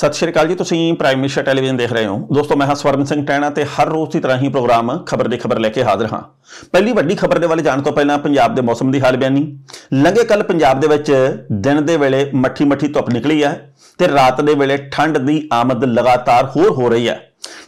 ਸਤਿ ਸ਼੍ਰੀ ਅਕਾਲ ਜੀ ਤੁਸੀਂ ਪ੍ਰਾਈਮ ਮਿਨਿਸਟਰ ਟੈਲੀਵਿਜ਼ਨ ਦੇਖ ਰਹੇ ਹੋ ਦੋਸਤੋ ਮੈਂ ਹਾਂ ਸਵਰਨ ਸਿੰਘ ਟੈਣਾ ਤੇ ਹਰ ਰੋਜ਼ ਦੀ ਤਰ੍ਹਾਂ ਹੀ ਪ੍ਰੋਗਰਾਮ ਖਬਰ ਦੀ ਖਬਰ ਲੈ ਕੇ ਹਾਜ਼ਰ ਹਾਂ ਪਹਿਲੀ ਵੱਡੀ ਖਬਰ ਦੇ ਵੱਲ ਜਾਣ ਤੋਂ ਪਹਿਲਾਂ ਪੰਜਾਬ ਦੇ ਮੌਸਮ ਦੀ ਹਾਲ ਬਿਆਨੀ ਲੰਘੇ ਕੱਲ ਪੰਜਾਬ ਦੇ ਵਿੱਚ ਦਿਨ ਦੇ ਵੇਲੇ ਮੱਠੀ ਮੱਠੀ ਧੁੱਪ ਨਿਕਲੀ ਹੈ ਤੇ ਰਾਤ ਦੇ ਵੇਲੇ ਠੰਡ ਦੀ ਆਮਦ ਲਗਾਤਾਰ ਹੋਰ ਹੋ ਰਹੀ ਹੈ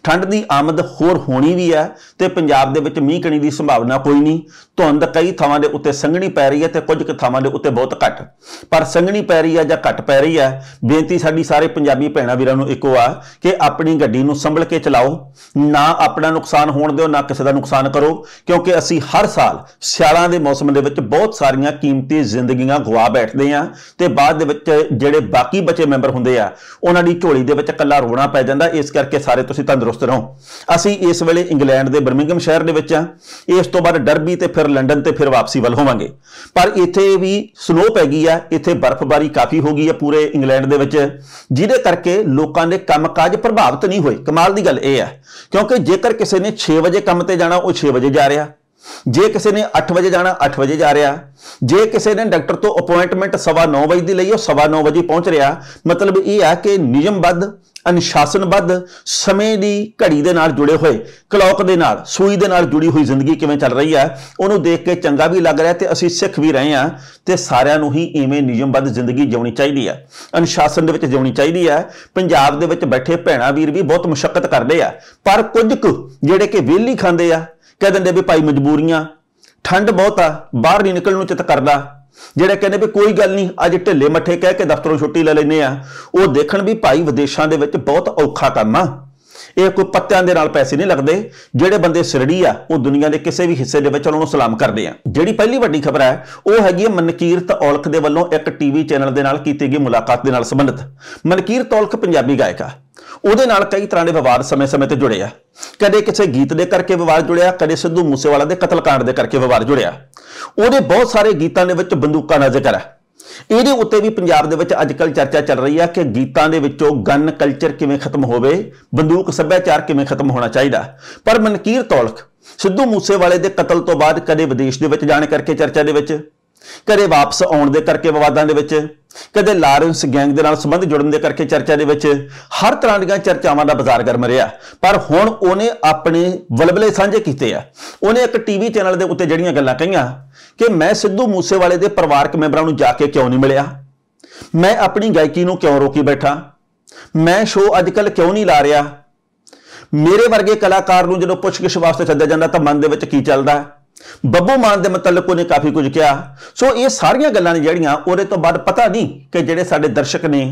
ਠੰਡ ਦੀ ਆਮਦ ਹੋਰ ਹੋਣੀ ਵੀ ਹੈ ਤੇ ਪੰਜਾਬ ਦੇ ਵਿੱਚ ਮੀਂਹ ਕਣੀ ਦੀ ਸੰਭਾਵਨਾ ਕੋਈ ਨਹੀਂ ਧੁੰਦ ਕਈ ਥਾਵਾਂ ਦੇ ਉੱਤੇ ਸੰਘਣੀ ਪੈ ਰਹੀ ਹੈ ਤੇ ਕੁਝ ਕੁ ਥਾਵਾਂ ਦੇ ਉੱਤੇ ਬਹੁਤ ਘੱਟ ਪਰ ਸੰਘਣੀ ਪੈ ਰਹੀ ਹੈ ਜਾਂ ਘੱਟ ਪੈ ਰਹੀ ਹੈ ਬੇਨਤੀ ਸਾਡੀ ਸਾਰੇ ਪੰਜਾਬੀ ਭੈਣਾ ਵੀਰਾਂ ਨੂੰ ਇੱਕੋ ਆ ਕਿ ਆਪਣੀ ਗੱਡੀ ਨੂੰ ਸੰਭਲ ਕੇ ਚਲਾਓ ਨਾ ਆਪਣਾ ਨੁਕਸਾਨ ਹੋਣ ਦਿਓ ਨਾ ਕਿਸੇ ਦਾ ਨੁਕਸਾਨ ਕਰੋ ਕਿਉਂਕਿ ਅਸੀਂ ਹਰ ਸਾਲ ਸਿਆਲਾਂ ਦੇ ਮੌਸਮ ਦੇ ਵਿੱਚ ਬਹੁਤ ਸਾਰੀਆਂ ਕੀਮਤੀ ਜ਼ਿੰਦਗੀਆਂ ਗਵਾ ਬੈਠਦੇ ਆ ਤੇ ਬਾਅਦ ਦੇ ਵਿੱਚ ਜਿਹੜੇ ਬਾਕੀ ਬਚੇ ਮੈਂਬਰ ਹੁੰਦੇ ਆ ਉਹਨਾਂ ਦੀ ਝੋਲੀ ਦੇ ਵਿੱਚ ਕੱਲਾ ਰੋਣਾ ਪੈ ਜਾਂਦਾ ਇਸ ਕਰਕੇ ਸਾਰੇ ਤੁਸੀਂ ਤੰਦਰੁਸਤ ਤੰਦਰੁਸਤ ਰਹੋ ਅਸੀਂ ਇਸ ਵੇਲੇ ਇੰਗਲੈਂਡ ਦੇ ਬਰਮਿੰਗਮ ਸ਼ਹਿਰ ਦੇ ਵਿੱਚ ਆ ਇਸ ਤੋਂ ਬਾਅਦ ਡਰਬੀ ਤੇ ਫਿਰ ਲੰਡਨ ਤੇ ਫਿਰ ਵਾਪਸੀ ਵੱਲ ਹੋਵਾਂਗੇ ਪਰ ਇੱਥੇ ਵੀ ਸਨੋ ਪੈ ਗਈ ਆ ਇੱਥੇ ਬਰਫ਼ਬਾਰੀ ਕਾਫੀ ਹੋ ਗਈ ਆ ਪੂਰੇ ਇੰਗਲੈਂਡ ਦੇ ਵਿੱਚ ਜਿਹਦੇ ਕਰਕੇ ਲੋਕਾਂ ਦੇ ਕੰਮਕਾਜ ਪ੍ਰਭਾਵਿਤ ਨਹੀਂ ਹੋਏ ਕਮਾਲ ਦੀ ਗੱਲ ਇਹ ਆ ਕਿਉਂਕਿ ਜੇਕਰ ਕਿਸੇ ਨੇ 6 ਵਜੇ ਕੰਮ ਤੇ ਜਾਣਾ ਉਹ 6 ਵਜੇ ਜਾ ਰਿਹਾ ਜੇ ਕਿਸੇ ਨੇ 8 ਵਜੇ ਜਾਣਾ 8 ਵਜੇ ਜਾ ਰਿਹਾ ਜੇ ਕਿਸੇ ਨੇ ਡਾਕਟਰ ਤੋਂ ਅਪਾਇੰਟਮੈਂਟ 9 ਵਜੇ ਦੀ ਲਈ ਉਹ 9 ਵਜੇ ਪਹੁੰਚ ਰਿਹਾ ਮਤਲਬ ਇਹ ਹੈ ਕਿ ਨਿਯਮਬੱਧ ਅਨੁਸ਼ਾਸਨਬੱਧ ਸਮੇਂ ਦੀ ਘੜੀ ਦੇ ਨਾਲ ਜੁੜੇ ਹੋਏ ਕਲੌਕ ਦੇ ਨਾਲ ਸੂਈ ਦੇ ਨਾਲ ਜੁੜੀ ਹੋਈ ਜ਼ਿੰਦਗੀ ਕਿਵੇਂ ਚੱਲ ਰਹੀ ਹੈ ਉਹਨੂੰ ਦੇਖ ਕੇ ਚੰਗਾ ਵੀ ਲੱਗ ਰਿਹਾ ਤੇ ਅਸੀਂ ਸਿੱਖ ਵੀ ਰਹੇ ਹਾਂ ਤੇ ਸਾਰਿਆਂ ਨੂੰ ਹੀ ਇਵੇਂ ਨਿਯਮਬੱਧ ਜ਼ਿੰਦਗੀ ਜਿਉਣੀ ਚਾਹੀਦੀ ਹੈ ਅਨੁਸ਼ਾਸਨ ਦੇ ਵਿੱਚ ਜਿਉਣੀ ਚਾਹੀਦੀ ਹੈ ਪੰਜਾਬ ਦੇ ਵਿੱਚ ਬੈਠੇ ਭੈਣਾ ਵੀਰ ਵੀ ਬਹੁਤ ਮੁਸ਼ਕਲ ਕਰਦੇ ਆ ਪਰ ਕੁਝ ਕੁ ਜਿਹੜੇ ਕਿ ਵਿਹਲੀ ਖਾਂਦੇ ਆ ਕਹਿ ਦਿੰਦੇ ਵੀ ਭਾਈ ਮਜਬੂਰੀਆਂ ਠੰਡ ਬਹੁਤ ਆ ਬਾਹਰ ਨਹੀਂ ਨਿਕਲਣ ਨੂੰ ਚਿਤ ਕਰਦਾ ਜਿਹੜੇ ਕਹਿੰਦੇ ਵੀ ਕੋਈ ਗੱਲ ਨਹੀਂ ਅੱਜ ਢਿੱਲੇ ਮੱਠੇ ਕਹਿ ਕੇ ਦਫ਼ਤਰੋਂ ਛੁੱਟੀ ਲੈ ਲੈਨੇ ਆ ਉਹ ਦੇਖਣ ਵੀ ਭਾਈ ਵਿਦੇਸ਼ਾਂ ਦੇ ਵਿੱਚ ਬਹੁਤ ਔਖਾ ਕੰਮ ਆ ਇਹ ਕੋਈ ਪੱਤਿਆਂ ਦੇ ਨਾਲ ਪੈਸੇ ਨਹੀਂ ਲੱਗਦੇ ਜਿਹੜੇ ਬੰਦੇ ਸਿਰੜੀ ਆ ਉਹ ਦੁਨੀਆ ਦੇ ਕਿਸੇ ਵੀ ਹਿੱਸੇ ਦੇ ਵਿੱਚ ਉਹਨਾਂ ਨੂੰ ਸਲਾਮ ਕਰਦੇ ਆ ਜਿਹੜੀ ਪਹਿਲੀ ਵੱਡੀ ਖਬਰ ਹੈ ਉਹ ਹੈਗੀ ਹੈ ਮਨਕੀਰਤ ਔਲਖ ਦੇ ਵੱਲੋਂ ਇੱਕ ਟੀਵੀ ਚੈਨਲ ਦੇ ਨਾਲ ਕੀਤੀ ਗਈ ਮੁਲਾਕਾਤ ਦੇ ਨਾਲ ਸੰਬੰਧਿਤ ਮਨਕੀਰਤ ਔਲਖ ਪੰਜਾਬੀ ਗਾਇਕਾ ਉਹਦੇ ਨਾਲ ਕਈ ਤਰ੍ਹਾਂ ਦੇ ਵਿਵਾਦ ਸਮੇਂ-ਸਮੇਂ ਤੇ ਜੁੜੇ ਆ ਕਦੇ ਕਿਸੇ ਗੀਤ ਦੇ ਕਰਕੇ ਵਿਵਾਦ ਜੁੜਿਆ ਕਦੇ ਸਿੱਧੂ ਮੂਸੇਵਾਲਾ ਦੇ ਕਤਲकांड ਦੇ ਕਰਕੇ ਵਿਵਾਦ ਜੁੜਿਆ ਉਹਦੇ ਬਹੁਤ ਸਾਰੇ ਗੀਤਾਂ ਦੇ ਵਿੱਚ ਬੰਦੂਕਾਂ ਦਾ ਜ਼ਿਕਰ ਹੈ ਇਹਦੇ ਉੱਤੇ ਵੀ ਪੰਜਾਬ ਦੇ ਵਿੱਚ ਅੱਜਕੱਲ ਚਰਚਾ ਚੱਲ ਰਹੀ ਹੈ ਕਿ ਗੀਤਾਂ ਦੇ ਵਿੱਚੋਂ ਗਨ ਕਲਚਰ ਕਿਵੇਂ ਖਤਮ ਹੋਵੇ ਬੰਦੂਕ ਸੱਭਿਆਚਾਰ ਕਿਵੇਂ ਖਤਮ ਹੋਣਾ ਚਾਹੀਦਾ ਪਰ ਮਨਕੀਰ ਤੌਲਖ ਸਿੱਧੂ ਮੂਸੇਵਾਲੇ ਦੇ ਕਤਲ ਤੋਂ ਬਾਅਦ ਕਦੇ ਵਿਦੇਸ਼ ਦੇ ਵਿੱਚ ਜਾਣ ਕਰਕੇ ਚਰਚਾ ਦੇ ਵਿੱਚ ਕਦੇ ਵਾਪਸ ਆਉਣ ਦੇ ਕਰਕੇ ਵਿਵਾਦਾਂ ਦੇ ਵਿੱਚ ਕਦੇ ਲਾਰੈਂਸ ਗੈਂਗ ਦੇ ਨਾਲ ਸੰਬੰਧ ਜੁੜਨ ਦੇ ਕਰਕੇ ਚਰਚਾ ਦੇ ਵਿੱਚ ਹਰ ਤਰ੍ਹਾਂ ਦੀਆਂ ਚਰਚਾਵਾਂ ਦਾ ਬਾਜ਼ਾਰ ਗਰਮ ਰਿਹਾ ਪਰ ਹੁਣ ਉਹਨੇ ਆਪਣੇ ਵਲਵਲੇ ਸਾਂਝੇ ਕੀਤੇ ਆ ਉਹਨੇ ਇੱਕ ਟੀਵੀ ਚੈਨਲ ਦੇ ਉੱਤੇ ਜਿਹੜੀਆਂ ਗੱਲਾਂ ਕਹੀਆਂ ਕਿ ਮੈਂ ਸਿੱਧੂ ਮੂਸੇਵਾਲੇ ਦੇ ਪਰਿਵਾਰਕ ਮੈਂਬਰਾਂ ਨੂੰ ਜਾ ਕੇ ਕਿਉਂ ਨਹੀਂ ਮਿਲਿਆ ਮੈਂ ਆਪਣੀ ਗਾਇਕੀ ਨੂੰ ਕਿਉਂ ਰੋਕੀ ਬੈਠਾ ਮੈਂ ਸ਼ੋਅ ਅੱਜਕੱਲ ਕਿਉਂ ਨਹੀਂ ਲਾ ਰਿਹਾ ਮੇਰੇ ਵਰਗੇ ਕਲਾਕਾਰ ਨੂੰ ਜਦੋਂ ਪੁੱਛ ਕੇ ਸ਼ਵਾਸ ਤੇ ਜਾਂਦਾ ਤਾਂ ਮਨ ਦੇ ਵਿੱਚ ਕੀ ਚੱਲਦਾ ਹੈ ਬੱਬੂ ਮਾਨ ਦੇ ਮੁਤਲਕ ਉਹਨੇ ਕਾਫੀ ਕੁਝ ਕਿਹਾ ਸੋ ਇਹ ਸਾਰੀਆਂ ਗੱਲਾਂ ਨੇ ਜਿਹੜੀਆਂ ਉਹਦੇ ਤੋਂ ਬਾਅਦ ਪਤਾ ਨਹੀਂ ਕਿ ਜਿਹੜੇ ਸਾਡੇ ਦਰਸ਼ਕ ਨੇ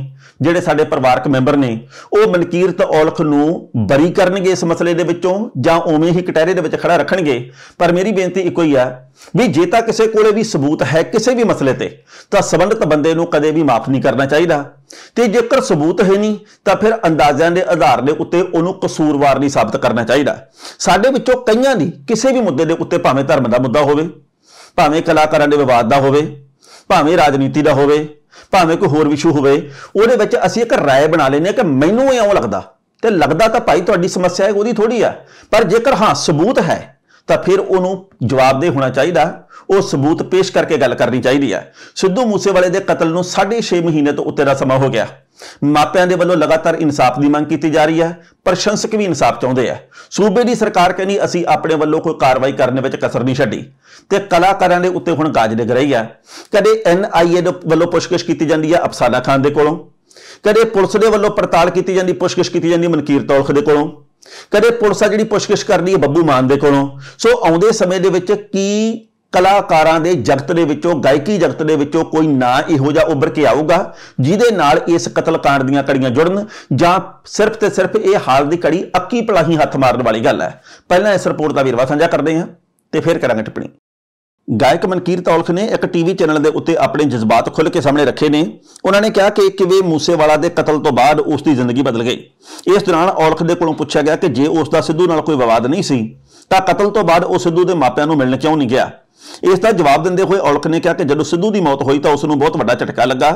ਜਿਹੜੇ ਸਾਡੇ ਪਰਿਵਾਰਕ ਮੈਂਬਰ ਨੇ ਉਹ ਮਨਕੀਰਤ ਔਲਖ ਨੂੰ ਬਰੀ ਕਰਨਗੇ ਇਸ ਮਸਲੇ ਦੇ ਵਿੱਚੋਂ ਜਾਂ ਉਵੇਂ ਹੀ ਕਟਹਿਰੇ ਦੇ ਵਿੱਚ ਖੜਾ ਰੱਖਣਗੇ ਪਰ ਮੇਰੀ ਬੇਨਤੀ ਇੱਕੋ ਹੀ ਆ ਵੀ ਜੇ ਤਾਂ ਕਿਸੇ ਕੋਲੇ ਵੀ ਸਬੂਤ ਹੈ ਕਿਸੇ ਵੀ ਮਸਲੇ ਤੇ ਤਾਂ ਸਬੰਧਤ ਬੰਦੇ ਨੂੰ ਕਦੇ ਵੀ ਮਾਫ ਨਹੀਂ ਕਰਨਾ ਚਾਹੀਦਾ ਤੇ ਜੇਕਰ ਸਬੂਤ ਹੈ ਨਹੀਂ ਤਾਂ ਫਿਰ ਅੰਦਾਜ਼ਿਆਂ ਦੇ ਆਧਾਰ ਦੇ ਉੱਤੇ ਉਹਨੂੰ ਕਸੂਰਵਾਰ ਨਹੀਂ ਸਾਬਤ ਕਰਨਾ ਚਾਹੀਦਾ ਸਾਡੇ ਵਿੱਚੋਂ ਕਈਆਂ ਦੀ ਕਿਸੇ ਵੀ ਮੁੱਦੇ ਦੇ ਉੱਤੇ ਭਾਵੇਂ ਧਰਮ ਦਾ ਮੁੱਦਾ ਹੋਵੇ ਭਾਵੇਂ ਕਲਾਕਾਰਾਂ ਦੇ ਵਿਵਾਦ ਦਾ ਹੋਵੇ ਭਾਵੇਂ ਰਾਜਨੀਤੀ ਦਾ ਹੋਵੇ ਭਾਵੇਂ ਕੋਈ ਹੋਰ ਵਿਸ਼ੂ ਹੋਵੇ ਉਹਦੇ ਵਿੱਚ ਅਸੀਂ ਇੱਕ رائے ਬਣਾ ਲੈਨੇ ਕਿ ਮੈਨੂੰ ਇਉਂ ਲੱਗਦਾ ਤੇ ਲੱਗਦਾ ਤਾਂ ਭਾਈ ਤੁਹਾਡੀ ਸਮੱਸਿਆ ਹੈ ਉਹਦੀ ਥੋੜੀ ਆ ਪਰ ਜੇਕਰ ਹਾਂ ਸਬੂਤ ਹੈ ਤਾਂ ਫਿਰ ਉਹਨੂੰ ਜਵਾਬਦੇਹ ਹੋਣਾ ਚਾਹੀਦਾ ਉਹ ਸਬੂਤ ਪੇਸ਼ ਕਰਕੇ ਗੱਲ ਕਰਨੀ ਚਾਹੀਦੀ ਹੈ ਸਿੱਧੂ ਮੂਸੇਵਾਲੇ ਦੇ ਕਤਲ ਨੂੰ 6.5 ਮਹੀਨੇ ਤੋਂ ਉੱਤੇ ਦਾ ਸਮਾਂ ਹੋ ਗਿਆ ਮਾਪਿਆਂ ਦੇ ਵੱਲੋਂ ਲਗਾਤਾਰ ਇਨਸਾਫ ਦੀ ਮੰਗ ਕੀਤੀ ਜਾ ਰਹੀ ਹੈ ਪ੍ਰਸ਼ੰਸਕ ਵੀ ਇਨਸਾਫ ਚਾਹੁੰਦੇ ਆ ਸੂਬੇ ਦੀ ਸਰਕਾਰ ਕਹਿੰਦੀ ਅਸੀਂ ਆਪਣੇ ਵੱਲੋਂ ਕੋਈ ਕਾਰਵਾਈ ਕਰਨ ਵਿੱਚ ਕਸਰ ਨਹੀਂ ਛੱਡੀ ਤੇ ਕਲਾਕਾਰਾਂ ਦੇ ਉੱਤੇ ਹੁਣ ਗਾਜ ਡਿੱਗ ਰਹੀ ਹੈ ਕਦੇ ਐਨਆਈਏ ਦੇ ਵੱਲੋਂ ਪੁਸ਼ਕਸ਼ ਕੀਤੀ ਜਾਂਦੀ ਹੈ ਅਫਸਾਨਾ ਖਾਨ ਦੇ ਕੋਲੋਂ ਕਦੇ ਪੁਲਿਸ ਦੇ ਵੱਲੋਂ ਪੜਤਾਲ ਕੀਤੀ ਜਾਂਦੀ ਪੁਸ਼ਕਸ਼ ਕੀਤੀ ਜਾਂਦੀ ਮਨਕੀਰ ਤੌਲਖ ਦੇ ਕੋਲੋਂ ਕਦੇ ਪੁਲਿਸ ਆ ਜਿਹੜੀ ਪੁੱਛਗਿਛ ਕਰਨੀ ਹੈ ਬੱਬੂ ਮਾਨ ਦੇ ਕੋਲੋਂ ਸੋ ਆਉਂਦੇ ਸਮੇਂ ਦੇ ਵਿੱਚ ਕੀ ਕਲਾਕਾਰਾਂ ਦੇ ਜਗਤ ਦੇ ਵਿੱਚੋਂ ਗਾਇਕੀ ਜਗਤ ਦੇ ਵਿੱਚੋਂ ਕੋਈ ਨਾਂ ਇਹੋ ਜਿਹਾ ਉੱਭਰ ਕੇ ਆਊਗਾ ਜਿਹਦੇ ਨਾਲ ਇਸ ਕਤਲकांड ਦੀਆਂ ਕੜੀਆਂ ਜੁੜਨ ਜਾਂ ਸਿਰਫ ਤੇ ਸਿਰਫ ਇਹ ਹਾਲ ਦੀ ਕੜੀ ਅੱਕੀ ਪਲਾਹੀ ਹੱਥ ਮਾਰਨ ਵਾਲੀ ਗੱਲ ਹੈ ਪਹਿਲਾਂ ਇਸ ਰਿਪੋਰਟ ਦਾ ਵੀਰਵਾ ਸਾਂਝਾ ਕਰਦੇ ਹਾਂ ਤੇ ਫਿਰ ਕਰਾਂਗੇ ਟਿੱਪਣੀ ਗਾਇਕ ਮਨਕੀਰ ਤੌਲਖ ਨੇ ਇੱਕ ਟੀਵੀ ਚੈਨਲ ਦੇ ਉੱਤੇ ਆਪਣੇ ਜਜ਼ਬਾਤ ਖੁੱਲ੍ਹ ਕੇ ਸਾਹਮਣੇ ਰੱਖੇ ਨੇ ਉਹਨਾਂ ਨੇ ਕਿਹਾ ਕਿ ਕਿਵੇਂ ਮੂਸੇਵਾਲਾ ਦੇ ਕਤਲ ਤੋਂ ਬਾਅਦ ਉਸ ਦੀ ਜ਼ਿੰਦਗੀ ਬਦਲ ਗਈ ਇਸ ਦੌਰਾਨ ਔਲਖ ਦੇ ਕੋਲੋਂ ਪੁੱਛਿਆ ਗਿਆ ਕਿ ਜੇ ਉਸ ਦਾ ਸਿੱਧੂ ਨਾਲ ਕੋਈ ਵਿਵਾਦ ਨਹੀਂ ਸੀ ਤਾਂ ਕਤਲ ਤੋਂ ਬਾਅਦ ਉਹ ਸਿੱਧੂ ਦੇ ਮਾਪਿਆਂ ਨੂੰ ਮਿਲਣ ਕਿਉਂ ਨਹੀਂ ਗਿਆ ਇਸ ਦਾ ਜਵਾਬ ਦਿੰਦੇ ਹੋਏ ਔਲਖ ਨੇ ਕਿਹਾ ਕਿ ਜਦੋਂ ਸਿੱਧੂ ਦੀ ਮੌਤ ਹੋਈ ਤਾਂ ਉਸ ਨੂੰ ਬਹੁਤ ਵੱਡਾ ਝਟਕਾ ਲੱਗਾ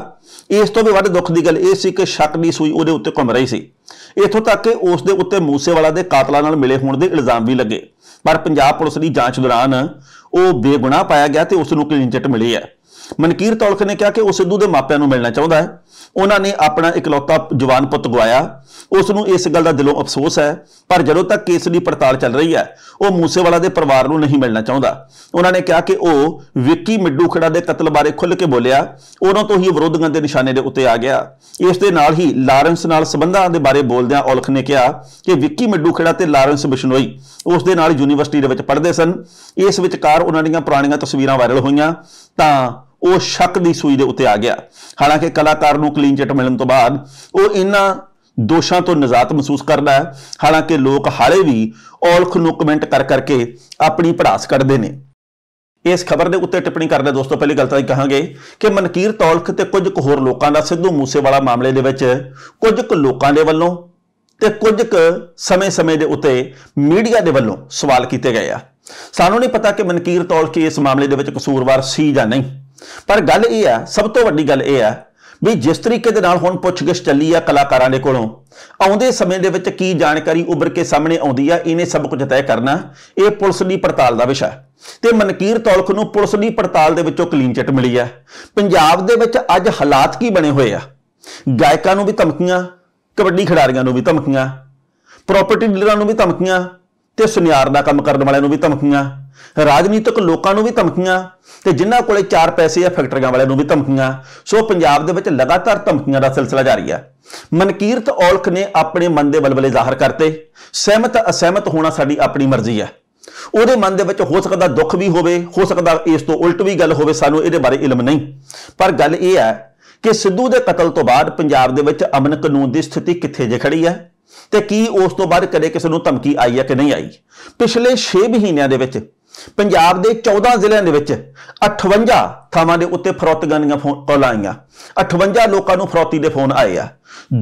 ਇਸ ਤੋਂ ਵੀ ਵੱਧ ਦੁੱਖ ਦੀ ਗੱਲ ਇਹ ਸੀ ਕਿ ਸ਼ੱਕ ਦੀ ਸੂਈ ਉਹਦੇ ਉੱਤੇ ਘੁੰਮ ਰਹੀ ਸੀ ਇਥੋਂ ਤੱਕ ਕਿ ਉਸ ਦੇ ਉੱਤੇ ਮੂਸੇਵਾਲਾ ਦੇ ਕਾਤਲਾਂ ਨਾਲ ਮਿਲੇ ਹੋਣ ਦੇ ਇਲਜ਼ਾਮ ਵੀ ਲੱਗੇ ਪਰ ਪੰਜਾਬ ਪੁਲਿਸ ਦੀ ਜਾਂਚ ਦੌਰਾਨ ਉਹ ਬੇਗੁਨਾਹ ਪਾਇਆ ਗਿਆ ਤੇ ਉਸ ਨੂੰ ਕਲੀਨ ਚਿੱਟ ਮਿਲੀ ਹੈ ਮਨਕੀਰ ਤੌਲਖ ਨੇ ਕਿਹਾ ਕਿ ਉਹ ਸਿੱਧੂ ਦੇ ਮਾਪਿਆਂ ਨੂੰ ਮਿਲਣਾ ਚਾਹੁੰਦਾ ਹੈ ਉਹਨਾਂ ਨੇ ਆਪਣਾ ਇਕਲੌਤਾ ਜਵਾਨ ਪੁੱਤ ਗਵਾਇਆ ਉਸ ਨੂੰ ਇਸ ਗੱਲ ਦਾ ਦਿਲੋਂ ਅਫਸੋਸ ਹੈ ਪਰ ਜਦੋਂ ਤੱਕ ਕੇਸ ਦੀ ਪੜਤਾਲ ਚੱਲ ਰਹੀ ਹੈ ਉਹ ਮੂਸੇਵਾਲਾ ਦੇ ਪਰਿਵਾਰ ਨੂੰ ਨਹੀਂ ਮਿਲਣਾ ਚਾਹੁੰਦਾ ਉਹਨਾਂ ਨੇ ਕਿਹਾ ਕਿ ਉਹ ਵਿੱਕੀ ਮਿੱਡੂ ਖੜਾ ਦੇ ਕਤਲ ਬਾਰੇ ਖੁੱਲ੍ਹ ਕੇ ਬੋਲਿਆ ਉਹਨਾਂ ਤੋਂ ਹੀ ਵਿਰੋਧੀਆਂ ਦੇ ਨਿਸ਼ਾਨੇ ਦੇ ਉੱਤੇ ਆ ਗਿਆ ਇਸ ਦੇ ਨਾਲ ਹੀ ਲਾਰੈਂਸ ਨਾਲ ਸਬੰਧਾਂ ਦੇ ਬਾਰੇ ਬੋਲਦਿਆਂ ਔਲਖ ਨੇ ਕਿਹਾ ਕਿ ਵਿੱਕੀ ਮਿੱਡੂ ਖੜਾ ਤੇ ਲਾਰੈਂਸ ਬਿਸ਼ਨੋਈ ਉਸ ਦੇ ਨਾਲ ਯੂਨੀਵਰਸਿਟੀ ਦੇ ਵਿੱਚ ਪੜ੍ਹਦੇ ਸਨ ਇਸ ਵਿਚਕਾਰ ਉਹਨਾਂ ਦੀਆਂ ਪੁਰਾਣੀਆਂ ਤਸਵੀਰਾਂ ਵਾਇਰਲ ਹੋਈਆਂ ਤਾਂ ਉਹ ਸ਼ੱਕ ਦੀ ਸੂਈ ਦੇ ਉੱਤੇ ਆ ਗਿਆ ਹਾਲਾਂਕਿ ਕਲਾਕਾਰ ਨੂੰ ਕਲੀਨ ਚਿੱਟ ਮਿਲਣ ਤੋਂ ਬਾਅਦ ਉਹ ਇਹਨਾਂ ਦੋਸ਼ਾਂ ਤੋਂ ਨਜ਼ਾਤ ਮਹਿਸੂਸ ਕਰਦਾ ਹੈ ਹਾਲਾਂਕਿ ਲੋਕ ਹਾਲੇ ਵੀ ਔਲਖ ਨੂੰ ਕਮੈਂਟ ਕਰ ਕਰਕੇ ਆਪਣੀ ਭੜਾਸ ਕੱਢਦੇ ਨੇ ਇਸ ਖਬਰ ਦੇ ਉੱਤੇ ਟਿੱਪਣੀ ਕਰਦੇ ਦੋਸਤੋ ਪਹਿਲੀ ਗੱਲ ਤਾਂ ਇਹ ਕਹਾਂਗੇ ਕਿ ਮਨਕੀਰ ਤੌਲਖ ਤੇ ਕੁਝ ਕੁ ਹੋਰ ਲੋਕਾਂ ਦਾ ਸਿੱਧੂ ਮੂਸੇਵਾਲਾ ਮਾਮਲੇ ਦੇ ਵਿੱਚ ਕੁਝ ਕੁ ਲੋਕਾਂ ਦੇ ਵੱਲੋਂ ਤੇ ਕੁਝ ਕੁ ਸਮੇਂ-ਸਮੇਂ ਦੇ ਉੱਤੇ ਮੀਡੀਆ ਦੇ ਵੱਲੋਂ ਸਵਾਲ ਕੀਤੇ ਗਏ ਆ ਸਾਨੂੰ ਨਹੀਂ ਪਤਾ ਕਿ ਮਨਕੀਰ ਤੌਲਖ ਇਸ ਮਾਮਲੇ ਦੇ ਵਿੱਚ ਕਸੂਰਵਾਰ ਸੀ ਜਾਂ ਨਹੀਂ ਪਰ ਗੱਲ ਇਹ ਆ ਸਭ ਤੋਂ ਵੱਡੀ ਗੱਲ ਇਹ ਆ ਵੀ ਜਿਸ ਤਰੀਕੇ ਦੇ ਨਾਲ ਹੁਣ ਪੁੱਛਗਿੱਛ ਚੱਲੀ ਆ ਕਲਾਕਾਰਾਂ ਦੇ ਕੋਲੋਂ ਆਉਂਦੇ ਸਮੇਂ ਦੇ ਵਿੱਚ ਕੀ ਜਾਣਕਾਰੀ ਉੱਭਰ ਕੇ ਸਾਹਮਣੇ ਆਉਂਦੀ ਆ ਇਹਨੇ ਸਭ ਕੁਝ ਤੈਅ ਕਰਨਾ ਇਹ ਪੁਲਿਸ ਦੀ ਪੜਤਾਲ ਦਾ ਵਿਸ਼ਾ ਤੇ ਮਨਕੀਰ ਤੌਲਖ ਨੂੰ ਪੁਲਿਸ ਦੀ ਪੜਤਾਲ ਦੇ ਵਿੱਚੋਂ ਕਲੀਨ ਚਿੱਟ ਮਿਲੀ ਆ ਪੰਜਾਬ ਦੇ ਵਿੱਚ ਅੱਜ ਹਾਲਾਤ ਕੀ ਬਣੇ ਹੋਏ ਆ ਗਾਇਕਾਂ ਨੂੰ ਵੀ ਧਮਕੀਆਂ ਕਬੱਡੀ ਖਿਡਾਰੀਆਂ ਨੂੰ ਵੀ ਧਮਕੀਆਂ ਪ੍ਰਾਪਰਟੀ ਡੀਲਰਾਂ ਨੂੰ ਵੀ ਧਮਕੀਆਂ ਤੇ ਸੁਨਿਆਰ ਦਾ ਕੰਮ ਕਰਨ ਵਾਲਿਆਂ ਨੂੰ ਵੀ ਧਮਕੀਆਂ ਰਾਜਨੀਤਿਕ ਲੋਕਾਂ ਨੂੰ ਵੀ ਧਮਕੀਆਂ ਤੇ ਜਿਨ੍ਹਾਂ ਕੋਲੇ ਚਾਰ ਪੈਸੇ ਆ ਫੈਕਟਰੀਆਂ ਵਾਲਿਆਂ ਨੂੰ ਵੀ ਧਮਕੀਆਂ ਸੋ ਪੰਜਾਬ ਦੇ ਵਿੱਚ ਲਗਾਤਾਰ ਧਮਕੀਆਂ ਦਾ ਸਿਲਸਿਲਾ ਜਾਰੀ ਆ ਮਨਕੀਰਤ ਔਲਖ ਨੇ ਆਪਣੇ ਮਨ ਦੇ ਬਲਬਲੇ ਜ਼ਾਹਰ ਕਰਤੇ ਸਹਿਮਤ ਅਸਹਿਮਤ ਹੋਣਾ ਸਾਡੀ ਆਪਣੀ ਮਰਜ਼ੀ ਆ ਉਹਦੇ ਮਨ ਦੇ ਵਿੱਚ ਹੋ ਸਕਦਾ ਦੁੱਖ ਵੀ ਹੋਵੇ ਹੋ ਸਕਦਾ ਇਸ ਤੋਂ ਉਲਟ ਵੀ ਗੱਲ ਹੋਵੇ ਸਾਨੂੰ ਇਹਦੇ ਬਾਰੇ ਇਲਮ ਨਹੀਂ ਪਰ ਗੱਲ ਇਹ ਆ ਕਿ ਸਿੱਧੂ ਦੇ ਕਤਲ ਤੋਂ ਬਾਅਦ ਪੰਜਾਬ ਦੇ ਵਿੱਚ ਅਮਨ ਕਾਨੂੰਨ ਦੀ ਸਥਿਤੀ ਕਿੱਥੇ ਜੇ ਖੜੀ ਆ ਤੇ ਕੀ ਉਸ ਤੋਂ ਬਾਅਦ ਕਦੇ ਕਿਸੇ ਨੂੰ ਧਮਕੀ ਆਈ ਆ ਕਿ ਨਹੀਂ ਆਈ ਪਿਛਲੇ 6 ਮਹੀਨਿਆਂ ਦੇ ਵਿੱਚ ਪੰਜਾਬ ਦੇ 14 ਜ਼ਿਲ੍ਹਿਆਂ ਦੇ ਵਿੱਚ 58 ਥਾਵਾਂ ਦੇ ਉੱਤੇ ਫਰੌਤਗਨ ਦੀਆਂ ਫੋਨ ਕਾਲਾਂ ਆਈਆਂ 58 ਲੋਕਾਂ ਨੂੰ ਫਰੌਤੀ ਦੇ ਫੋਨ ਆਏ ਆ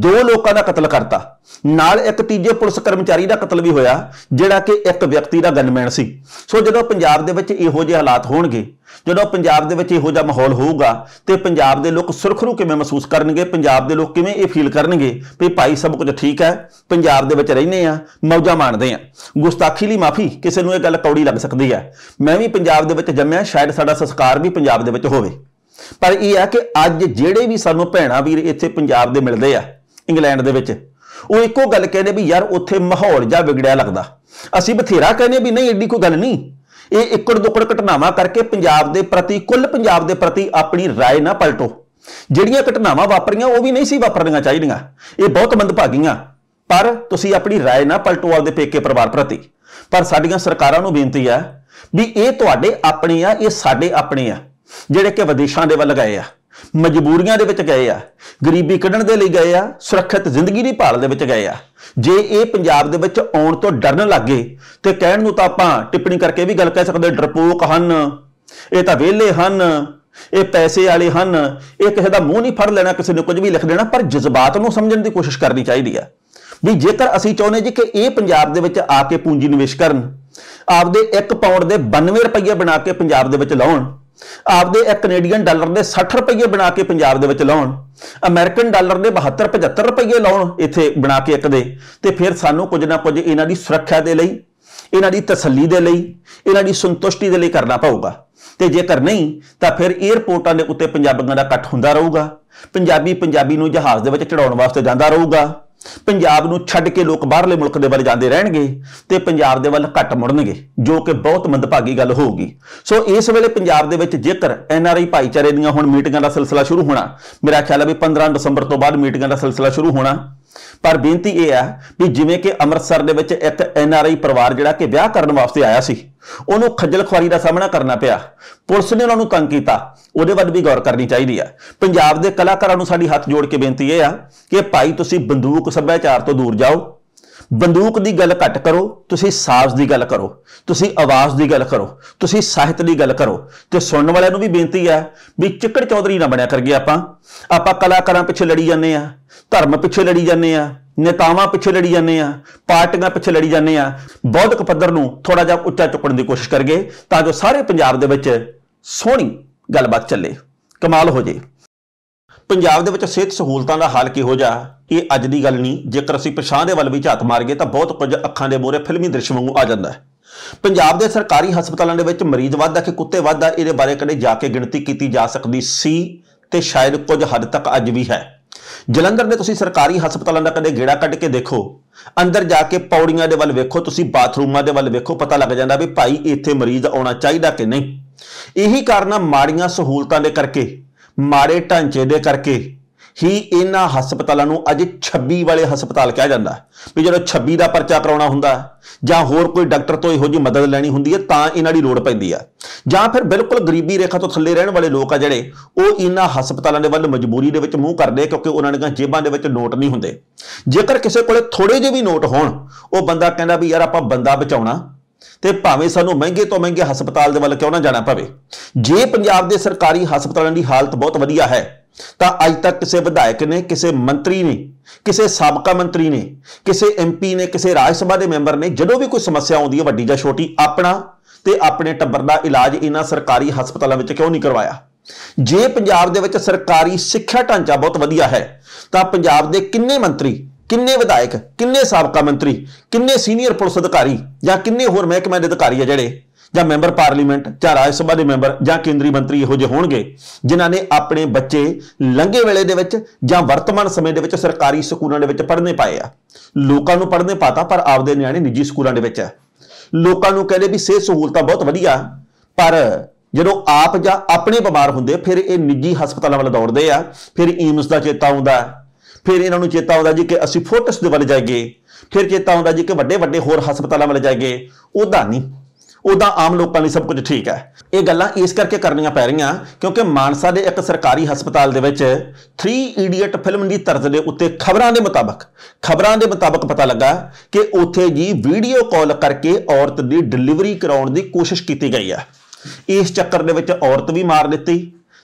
ਦੋ ਲੋਕਾਂ ਦਾ ਕਤਲ ਕਰਤਾ ਨਾਲ ਇੱਕ ਤੀਜੇ ਪੁਲਿਸ ਕਰਮਚਾਰੀ ਦਾ ਕਤਲ ਵੀ ਹੋਇਆ ਜਿਹੜਾ ਕਿ ਇੱਕ ਵਿਅਕਤੀ ਦਾ ਗਨਮੈਨ ਸੀ ਸੋ ਜਦੋਂ ਪੰਜਾਬ ਦੇ ਵਿੱਚ ਇਹੋ ਜਿਹੇ ਹਾਲਾਤ ਹੋਣਗੇ ਜਦੋਂ ਪੰਜਾਬ ਦੇ ਵਿੱਚ ਇਹੋ ਜਿਹਾ ਮਾਹੌਲ ਹੋਊਗਾ ਤੇ ਪੰਜਾਬ ਦੇ ਲੋਕ ਸੁਰਖਰੂ ਕਿਵੇਂ ਮਹਿਸੂਸ ਕਰਨਗੇ ਪੰਜਾਬ ਦੇ ਲੋਕ ਕਿਵੇਂ ਇਹ ਫੀਲ ਕਰਨਗੇ ਵੀ ਭਾਈ ਸਭ ਕੁਝ ਠੀਕ ਹੈ ਪੰਜਾਬ ਦੇ ਵਿੱਚ ਰਹਿੰਦੇ ਆ ਮੌਜਾਂ ਮਾਣਦੇ ਆ ਗੁਸਤਾਖੀ ਲਈ ਮਾਫੀ ਕਿਸੇ ਨੂੰ ਇਹ ਗੱਲ ਕੌੜੀ ਲੱਗ ਸਕਦੀ ਹੈ ਮੈਂ ਵੀ ਪੰਜਾਬ ਦੇ ਵਿੱਚ ਜੰਮਿਆ ਸ਼ਾਇਦ ਸਾਡਾ ਸੰਸਕਾਰ ਵੀ ਪੰਜਾਬ ਦੇ ਵਿੱਚ ਹੋਵੇ ਪਰ ਇਹ ਆ ਕਿ ਅੱਜ ਜਿਹੜੇ ਵੀ ਸਾਨੂੰ ਭੈਣਾ ਵੀਰ ਇੱਥੇ ਪੰਜਾਬ ਦੇ ਮਿਲਦੇ ਆ ਇੰਗਲੈਂਡ ਦੇ ਵਿੱਚ ਉਹ ਇੱਕੋ ਗੱਲ ਕਹਿੰਦੇ ਵੀ ਯਾਰ ਉੱਥੇ ਮਾਹੌਲ ਜਾਂ ਵਿਗੜਿਆ ਲੱਗਦਾ ਅਸੀਂ ਬਥੇਰਾ ਕਹਿੰਦੇ ਵੀ ਨਹੀਂ ਏਡੀ ਕੋਈ ਗੱਲ ਨਹੀਂ ਇਹ ਇੱਕੜ ਦੁੱਕੜ ਘਟਨਾਵਾਂ ਕਰਕੇ ਪੰਜਾਬ ਦੇ ਪ੍ਰਤੀ ਕੁੱਲ ਪੰਜਾਬ ਦੇ ਪ੍ਰਤੀ ਆਪਣੀ رائے ਨਾ ਪਲਟੋ ਜਿਹੜੀਆਂ ਘਟਨਾਵਾਂ ਵਾਪਰੀਆਂ ਉਹ ਵੀ ਨਹੀਂ ਸੀ ਵਾਪਰਨੀਆਂ ਚਾਹੀਦੀਆਂ ਇਹ ਬਹੁਤ ਮੰਦ ਭਾਗੀਆਂ ਪਰ ਤੁਸੀਂ ਆਪਣੀ رائے ਨਾ ਪਲਟੋ ਆਪਦੇ ਪੇਕੇ ਪਰਿਵਾਰ ਪ੍ਰਤੀ ਪਰ ਸਾਡੀਆਂ ਸਰਕਾਰਾਂ ਨੂੰ ਬੇਨਤੀ ਹੈ ਵੀ ਇਹ ਤੁਹਾਡੇ ਆਪਣੇ ਆ ਇਹ ਸਾਡੇ ਆਪਣੇ ਆ ਜਿਹੜੇ ਕਿ ਵਿਦੇਸ਼ਾਂ ਦੇ ਵੱਲ ਗਏ ਆ ਮਜਬੂਰੀਆਂ ਦੇ ਵਿੱਚ ਗਏ ਆ ਗਰੀਬੀ ਕੱਢਣ ਦੇ ਲਈ ਗਏ ਆ ਸੁਰੱਖਿਅਤ ਜ਼ਿੰਦਗੀ ਦੀ ਭਾਲ ਦੇ ਵਿੱਚ ਗਏ ਆ ਜੇ ਇਹ ਪੰਜਾਬ ਦੇ ਵਿੱਚ ਆਉਣ ਤੋਂ ਡਰਨ ਲੱਗੇ ਤੇ ਕਹਿਣ ਨੂੰ ਤਾਂ ਆਪਾਂ ਟਿੱਪਣੀ ਕਰਕੇ ਵੀ ਗੱਲ ਕਹਿ ਸਕਦੇ ਡਰਪੋਕ ਹਨ ਇਹ ਤਾਂ ਵਿਹਲੇ ਹਨ ਇਹ ਪੈਸੇ ਵਾਲੇ ਹਨ ਇਹ ਕਿਸੇ ਦਾ ਮੂੰਹ ਨਹੀਂ ਫੜ ਲੈਣਾ ਕਿਸੇ ਨੂੰ ਕੁਝ ਵੀ ਲਿਖ ਦੇਣਾ ਪਰ ਜਜ਼ਬਾਤ ਨੂੰ ਸਮਝਣ ਦੀ ਕੋਸ਼ਿਸ਼ ਕਰਨੀ ਚਾਹੀਦੀ ਆ ਵੀ ਜੇਕਰ ਅਸੀਂ ਚਾਹੁੰਦੇ ਜੀ ਕਿ ਇਹ ਪੰਜਾਬ ਦੇ ਵਿੱਚ ਆ ਕੇ ਪੂੰਜੀ ਨਿਵੇਸ਼ ਕਰਨ ਆਪਦੇ 1 ਪਾਉਂਡ ਦੇ 92 ਰੁਪਏ ਬਣਾ ਕੇ ਪੰਜਾਬ ਦੇ ਵਿੱਚ ਲਾਉਣ ਆਪਦੇ ਇੱਕ ਕੈਨੇਡੀਅਨ ਡਾਲਰ ਦੇ 60 ਰੁਪਏ ਬਣਾ ਕੇ ਪੰਜਾਬ ਦੇ ਵਿੱਚ ਲਾਉਣ ਅਮਰੀਕਨ ਡਾਲਰ ਦੇ 72 75 ਰੁਪਏ ਲਾਉਣ ਇੱਥੇ ਬਣਾ ਕੇ ਇੱਕ ਦੇ ਤੇ ਫਿਰ ਸਾਨੂੰ ਕੁਝ ਨਾ ਕੁਝ ਇਹਨਾਂ ਦੀ ਸੁਰੱਖਿਆ ਦੇ ਲਈ ਇਹਨਾਂ ਦੀ ਤਸੱਲੀ ਦੇ ਲਈ ਇਹਨਾਂ ਦੀ ਸੰਤੁਸ਼ਟੀ ਦੇ ਲਈ ਕਰਨਾ ਪਊਗਾ ਤੇ ਜੇਕਰ ਨਹੀਂ ਤਾਂ ਫਿਰ 에어ਪੋਰਟਾਂ ਦੇ ਉੱਤੇ ਪੰਜਾਬੀਆਂ ਦਾ ਇਕੱਠ ਹੁੰਦਾ ਰਹੂਗਾ ਪੰਜਾਬੀ ਪੰਜਾਬੀ ਨੂੰ ਜਹਾਜ਼ ਦੇ ਵਿੱਚ ਚੜਾਉਣ ਵਾਸਤੇ ਜਾਂਦਾ ਰਹੂਗਾ ਪੰਜਾਬ ਨੂੰ ਛੱਡ ਕੇ ਲੋਕ ਬਾਹਰਲੇ ਮੁਲਕ ਦੇ ਵੱਲ ਜਾਂਦੇ ਰਹਿਣਗੇ ਤੇ ਪੰਜਾਬ ਦੇ ਵੱਲ ਘੱਟ ਮੁੜਨਗੇ ਜੋ ਕਿ ਬਹੁਤ ਮੰਦਭਾਗੀ ਗੱਲ ਹੋਊਗੀ ਸੋ ਇਸ ਵੇਲੇ ਪੰਜਾਬ ਦੇ ਵਿੱਚ ਜੇਕਰ ਐਨਆਰਆਈ ਭਾਈਚਾਰੇ ਦੀਆਂ ਹੁਣ ਮੀਟਿੰਗਾਂ ਦਾ ਸਿਲਸਿਲਾ ਸ਼ੁਰੂ ਹੋਣਾ ਮੇਰਾ ਖਿਆਲ ਹੈ ਵੀ 15 ਦਸੰਬਰ ਤੋਂ ਬਾਅਦ ਮੀਟਿੰਗਾਂ ਦਾ ਸਿਲਸਿਲਾ ਸ਼ੁਰੂ ਹੋਣਾ ਪਰ ਬੇਨਤੀ ਇਹ ਆ ਵੀ ਜਿਵੇਂ ਕਿ ਅੰਮ੍ਰਿਤਸਰ ਦੇ ਵਿੱਚ ਇੱਕ ਐਨ ਆਰ ਆਈ ਪਰਿਵਾਰ ਜਿਹੜਾ ਕਿ ਵਿਆਹ ਕਰਨ ਵਾਸਤੇ ਆਇਆ ਸੀ ਉਹਨੂੰ ਖੱਜਲ ਖੁਆਰੀ ਦਾ ਸਾਹਮਣਾ ਕਰਨਾ ਪਿਆ ਪੁਲਿਸ ਨੇ ਉਹਨਾਂ ਨੂੰ ਤੰਗ ਕੀਤਾ ਉਹਦੇ ਵੱਲ ਵੀ ਗੌਰ ਕਰਨੀ ਚਾਹੀਦੀ ਆ ਪੰਜਾਬ ਦੇ ਕਲਾਕਾਰਾਂ ਨੂੰ ਸਾਡੀ ਹੱਥ ਜੋੜ ਕੇ ਬੇਨਤੀ ਇਹ ਆ ਕਿ ਭਾਈ ਤੁਸੀਂ ਬੰਦੂਕ ਸੱਭਿਆਚਾਰ ਤੋਂ ਦੂਰ ਜਾਓ ਬੰਦੂਕ ਦੀ ਗੱਲ ਘੱਟ ਕਰੋ ਤੁਸੀਂ ਸਾਜ਼ ਦੀ ਗੱਲ ਕਰੋ ਤੁਸੀਂ ਆਵਾਜ਼ ਦੀ ਗੱਲ ਕਰੋ ਤੁਸੀਂ ਸਾਹਿਤ ਦੀ ਗੱਲ ਕਰੋ ਤੇ ਸੁਣਨ ਵਾਲਿਆਂ ਨੂੰ ਵੀ ਬੇਨਤੀ ਹੈ ਵੀ ਚਿੱਕੜ ਚੌਧਰੀ ਨਾ ਬਣਿਆ ਕਰਗੇ ਆਪਾਂ ਆਪਾਂ ਕਲਾਕਾਰਾਂ ਪਿੱਛੇ ਲੜੀ ਜਾਂਦੇ ਆ ਧਰਮ ਪਿੱਛੇ ਲੜੀ ਜਾਂਦੇ ਆ ਨੇਤਾਵਾਂ ਪਿੱਛੇ ਲੜੀ ਜਾਂਦੇ ਆ ਪਾਰਟੀਆਂ ਪਿੱਛੇ ਲੜੀ ਜਾਂਦੇ ਆ ਬੌਧਿਕ ਪੱਧਰ ਨੂੰ ਥੋੜਾ ਜਿਹਾ ਉੱਚਾ ਚੁੱਕਣ ਦੀ ਕੋਸ਼ਿਸ਼ ਕਰਗੇ ਤਾਂ ਜੋ ਸਾਰੇ ਪੰਜਾਬ ਦੇ ਵਿੱਚ ਸੋਹਣੀ ਗੱਲਬਾਤ ਚੱਲੇ ਕਮਾਲ ਹੋ ਜੇ ਪੰਜਾਬ ਦੇ ਵਿੱਚ ਸਿਹਤ ਸਹੂਲਤਾਂ ਦਾ ਹਾਲ ਕਿਹੋ ਜਿਹਾ ਇਹ ਅੱਜ ਦੀ ਗੱਲ ਨਹੀਂ ਜੇਕਰ ਅਸੀਂ ਪਛਾਣ ਦੇ ਵੱਲ ਵੀ ਝਾਤ ਮਾਰੀਏ ਤਾਂ ਬਹੁਤ ਕੁਝ ਅੱਖਾਂ ਦੇ ਮੋਰੇ ਫਿਲਮੀ ਦ੍ਰਿਸ਼ ਵਾਂਗੂ ਆ ਜਾਂਦਾ ਹੈ ਪੰਜਾਬ ਦੇ ਸਰਕਾਰੀ ਹਸਪਤਾਲਾਂ ਦੇ ਵਿੱਚ ਮਰੀਜ਼ ਵੱਧਦਾ ਕਿ ਕੁੱਤੇ ਵੱਧਦਾ ਇਹਦੇ ਬਾਰੇ ਕਦੇ ਜਾ ਕੇ ਗਿਣਤੀ ਕੀਤੀ ਜਾ ਸਕਦੀ ਸੀ ਤੇ ਸ਼ਾਇਦ ਕੁਝ ਹੱਦ ਤੱਕ ਅੱਜ ਵੀ ਹੈ ਜਲੰਧਰ ਦੇ ਤੁਸੀਂ ਸਰਕਾਰੀ ਹਸਪਤਾਲਾਂ ਦਾ ਕਦੇ ਗੇੜਾ ਕੱਢ ਕੇ ਦੇਖੋ ਅੰਦਰ ਜਾ ਕੇ ਪੌੜੀਆਂ ਦੇ ਵੱਲ ਵੇਖੋ ਤੁਸੀਂ ਬਾਥਰੂਮਾਂ ਦੇ ਵੱਲ ਵੇਖੋ ਪਤਾ ਲੱਗ ਜਾਂਦਾ ਵੀ ਭਾਈ ਇੱਥੇ ਮਰੀਜ਼ ਆਉਣਾ ਚਾਹੀਦਾ ਕਿ ਨਹੀਂ ਇਹੀ ਕਾਰਨ ਮਾੜੀਆਂ ਸਹੂਲਤਾਂ ਦੇ ਕਰਕੇ ਮਾੜੇ ਢਾਂਚੇ ਦੇ ਕਰਕੇ ਹੀ ਇਹਨਾਂ ਹਸਪਤਾਲਾਂ ਨੂੰ ਅੱਜ 26 ਵਾਲੇ ਹਸਪਤਾਲ ਕਿਹਾ ਜਾਂਦਾ ਵੀ ਜਦੋਂ 26 ਦਾ ਪਰਚਾ ਕਰਾਉਣਾ ਹੁੰਦਾ ਜਾਂ ਹੋਰ ਕੋਈ ਡਾਕਟਰ ਤੋਂ ਇਹੋ ਜੀ ਮਦਦ ਲੈਣੀ ਹੁੰਦੀ ਹੈ ਤਾਂ ਇਹਨਾਂ ਦੀ ਲੋੜ ਪੈਂਦੀ ਆ ਜਾਂ ਫਿਰ ਬਿਲਕੁਲ ਗਰੀਬੀ ਰੇਖਾ ਤੋਂ ਥੱਲੇ ਰਹਿਣ ਵਾਲੇ ਲੋਕ ਆ ਜਿਹੜੇ ਉਹ ਇਹਨਾਂ ਹਸਪਤਾਲਾਂ ਦੇ ਵੱਲ ਮਜਬੂਰੀ ਦੇ ਵਿੱਚ ਮੂੰਹ ਕਰਦੇ ਕਿਉਂਕਿ ਉਹਨਾਂ ਦੀਆਂ ਜੇਬਾਂ ਦੇ ਵਿੱਚ ਨੋਟ ਨਹੀਂ ਹੁੰਦੇ ਜੇਕਰ ਕਿਸੇ ਕੋਲੇ ਥੋੜੇ ਜਿਹੇ ਵੀ ਨੋਟ ਹੋਣ ਉਹ ਬੰਦਾ ਕਹਿੰਦਾ ਵੀ ਯਾਰ ਆਪਾਂ ਬੰਦਾ ਬਚਾਉਣਾ ਤੇ ਭਾਵੇਂ ਸਾਨੂੰ ਮਹਿੰਗੇ ਤੋਂ ਮਹਿੰਗੇ ਹਸਪਤਾਲ ਦੇ ਵੱਲ ਕਿਉਂ ਨਾ ਜਾਣਾ ਪਵੇ ਜੇ ਪੰਜਾਬ ਦੇ ਸਰਕਾਰੀ ਹਸਪਤਾਲਾਂ ਦੀ ਹਾਲਤ ਬਹੁਤ ਵਧੀਆ ਹੈ ਤਾਂ ਅੱਜ ਤੱਕ ਕਿਸੇ ਵਿਧਾਇਕ ਨੇ ਕਿਸੇ ਮੰਤਰੀ ਨੇ ਕਿਸੇ ਸਾਬਕਾ ਮੰਤਰੀ ਨੇ ਕਿਸੇ ਐਮਪੀ ਨੇ ਕਿਸੇ ਰਾਜ ਸਭਾ ਦੇ ਮੈਂਬਰ ਨੇ ਜਦੋਂ ਵੀ ਕੋਈ ਸਮੱਸਿਆ ਆਉਂਦੀ ਹੈ ਵੱਡੀ ਜਾਂ ਛੋਟੀ ਆਪਣਾ ਤੇ ਆਪਣੇ ਟੱਬਰ ਦਾ ਇਲਾਜ ਇਹਨਾਂ ਸਰਕਾਰੀ ਹਸਪਤਾਲਾਂ ਵਿੱਚ ਕਿਉਂ ਨਹੀਂ ਕਰਵਾਇਆ ਜੇ ਪੰਜਾਬ ਦੇ ਵਿੱਚ ਸਰਕਾਰੀ ਸਿੱਖਿਆ ਢਾਂਚਾ ਬਹੁਤ ਵਧੀਆ ਹੈ ਤਾਂ ਪੰਜਾਬ ਦੇ ਕਿੰਨੇ ਮੰਤਰੀ ਕਿੰਨੇ ਵਿਧਾਇਕ ਕਿੰਨੇ ਸਾਬਕਾ ਮੰਤਰੀ ਕਿੰਨੇ ਸੀਨੀਅਰ ਪੁਲਿਸ ਅਧਿਕਾਰੀ ਜਾਂ ਕਿੰਨੇ ਹੋਰ ਮਹਿਕਮੇ ਦੇ ਅਧਿਕਾਰੀ ਆ ਜਿਹੜੇ ਜਾਂ ਮੈਂਬਰ ਪਾਰਲੀਮੈਂਟ ਜਾਂ ਰਾਜ ਸਭਾ ਦੇ ਮੈਂਬਰ ਜਾਂ ਕੇਂਦਰੀ ਮੰਤਰੀ ਇਹੋ ਜਿਹੇ ਹੋਣਗੇ ਜਿਨ੍ਹਾਂ ਨੇ ਆਪਣੇ ਬੱਚੇ ਲੰਘੇ ਵੇਲੇ ਦੇ ਵਿੱਚ ਜਾਂ ਵਰਤਮਾਨ ਸਮੇਂ ਦੇ ਵਿੱਚ ਸਰਕਾਰੀ ਸਕੂਲਾਂ ਦੇ ਵਿੱਚ ਪੜ੍ਹਨੇ ਪਾਏ ਆ ਲੋਕਾਂ ਨੂੰ ਪੜ੍ਹਨੇ ਪਾਤਾ ਪਰ ਆਪਦੇ ਨਿਆਣੇ ਨਿੱਜੀ ਸਕੂਲਾਂ ਦੇ ਵਿੱਚ ਆ ਲੋਕਾਂ ਨੂੰ ਕਹਿੰਦੇ ਵੀ ਸਿਹਤ ਸਹੂਲਤਾਂ ਬਹੁਤ ਵਧੀਆ ਪਰ ਜਦੋਂ ਆਪ ਜਾਂ ਆਪਣੇ ਬਿਮਾਰ ਹੁੰਦੇ ਫਿਰ ਇਹ ਨਿੱਜੀ ਹਸਪਤਾਲਾਂ ਵੱਲ ਦੌੜਦੇ ਆ ਫਿਰ ਈਮਸ ਦਾ ਚੇਤਾ ਆਉਂਦਾ ਫਿਰ ਇਹਨਾਂ ਨੂੰ ਚੇਤਾ ਆਉਂਦਾ ਜੀ ਕਿ ਅਸੀਂ ਫੋਟਸ ਦੇ ਵੱਲ ਜਾਈਏ ਫਿਰ ਚੇਤਾ ਆਉਂਦਾ ਜੀ ਕਿ ਵੱਡੇ ਵੱਡੇ ਹੋਰ ਹਸਪਤਾਲਾਂ ਵੱਲ ਜਾਈਏ ਉਹਦਾ ਨਹੀਂ ਉਹਦਾ ਆਮ ਲੋਕਾਂ ਲਈ ਸਭ ਕੁਝ ਠੀਕ ਹੈ ਇਹ ਗੱਲਾਂ ਇਸ ਕਰਕੇ ਕਰਨੀਆਂ ਪੈ ਰਹੀਆਂ ਕਿਉਂਕਿ ਮਾਨਸਾ ਦੇ ਇੱਕ ਸਰਕਾਰੀ ਹਸਪਤਾਲ ਦੇ ਵਿੱਚ 3 ਇਡੀਅਟ ਫਿਲਮ ਦੀ ਤਰਜ਼ ਦੇ ਉੱਤੇ ਖਬਰਾਂ ਦੇ ਮੁਤਾਬਕ ਖਬਰਾਂ ਦੇ ਮੁਤਾਬਕ ਪਤਾ ਲੱਗਾ ਕਿ ਉੱਥੇ ਜੀ ਵੀਡੀਓ ਕਾਲ ਕਰਕੇ ਔਰਤ ਦੀ ਡਿਲੀਵਰੀ ਕਰਾਉਣ ਦੀ ਕੋਸ਼ਿਸ਼ ਕੀਤੀ ਗਈ ਹੈ ਇਸ ਚੱਕਰ ਦੇ ਵਿੱਚ ਔਰਤ ਵੀ ਮਾਰ ਦਿੱਤੀ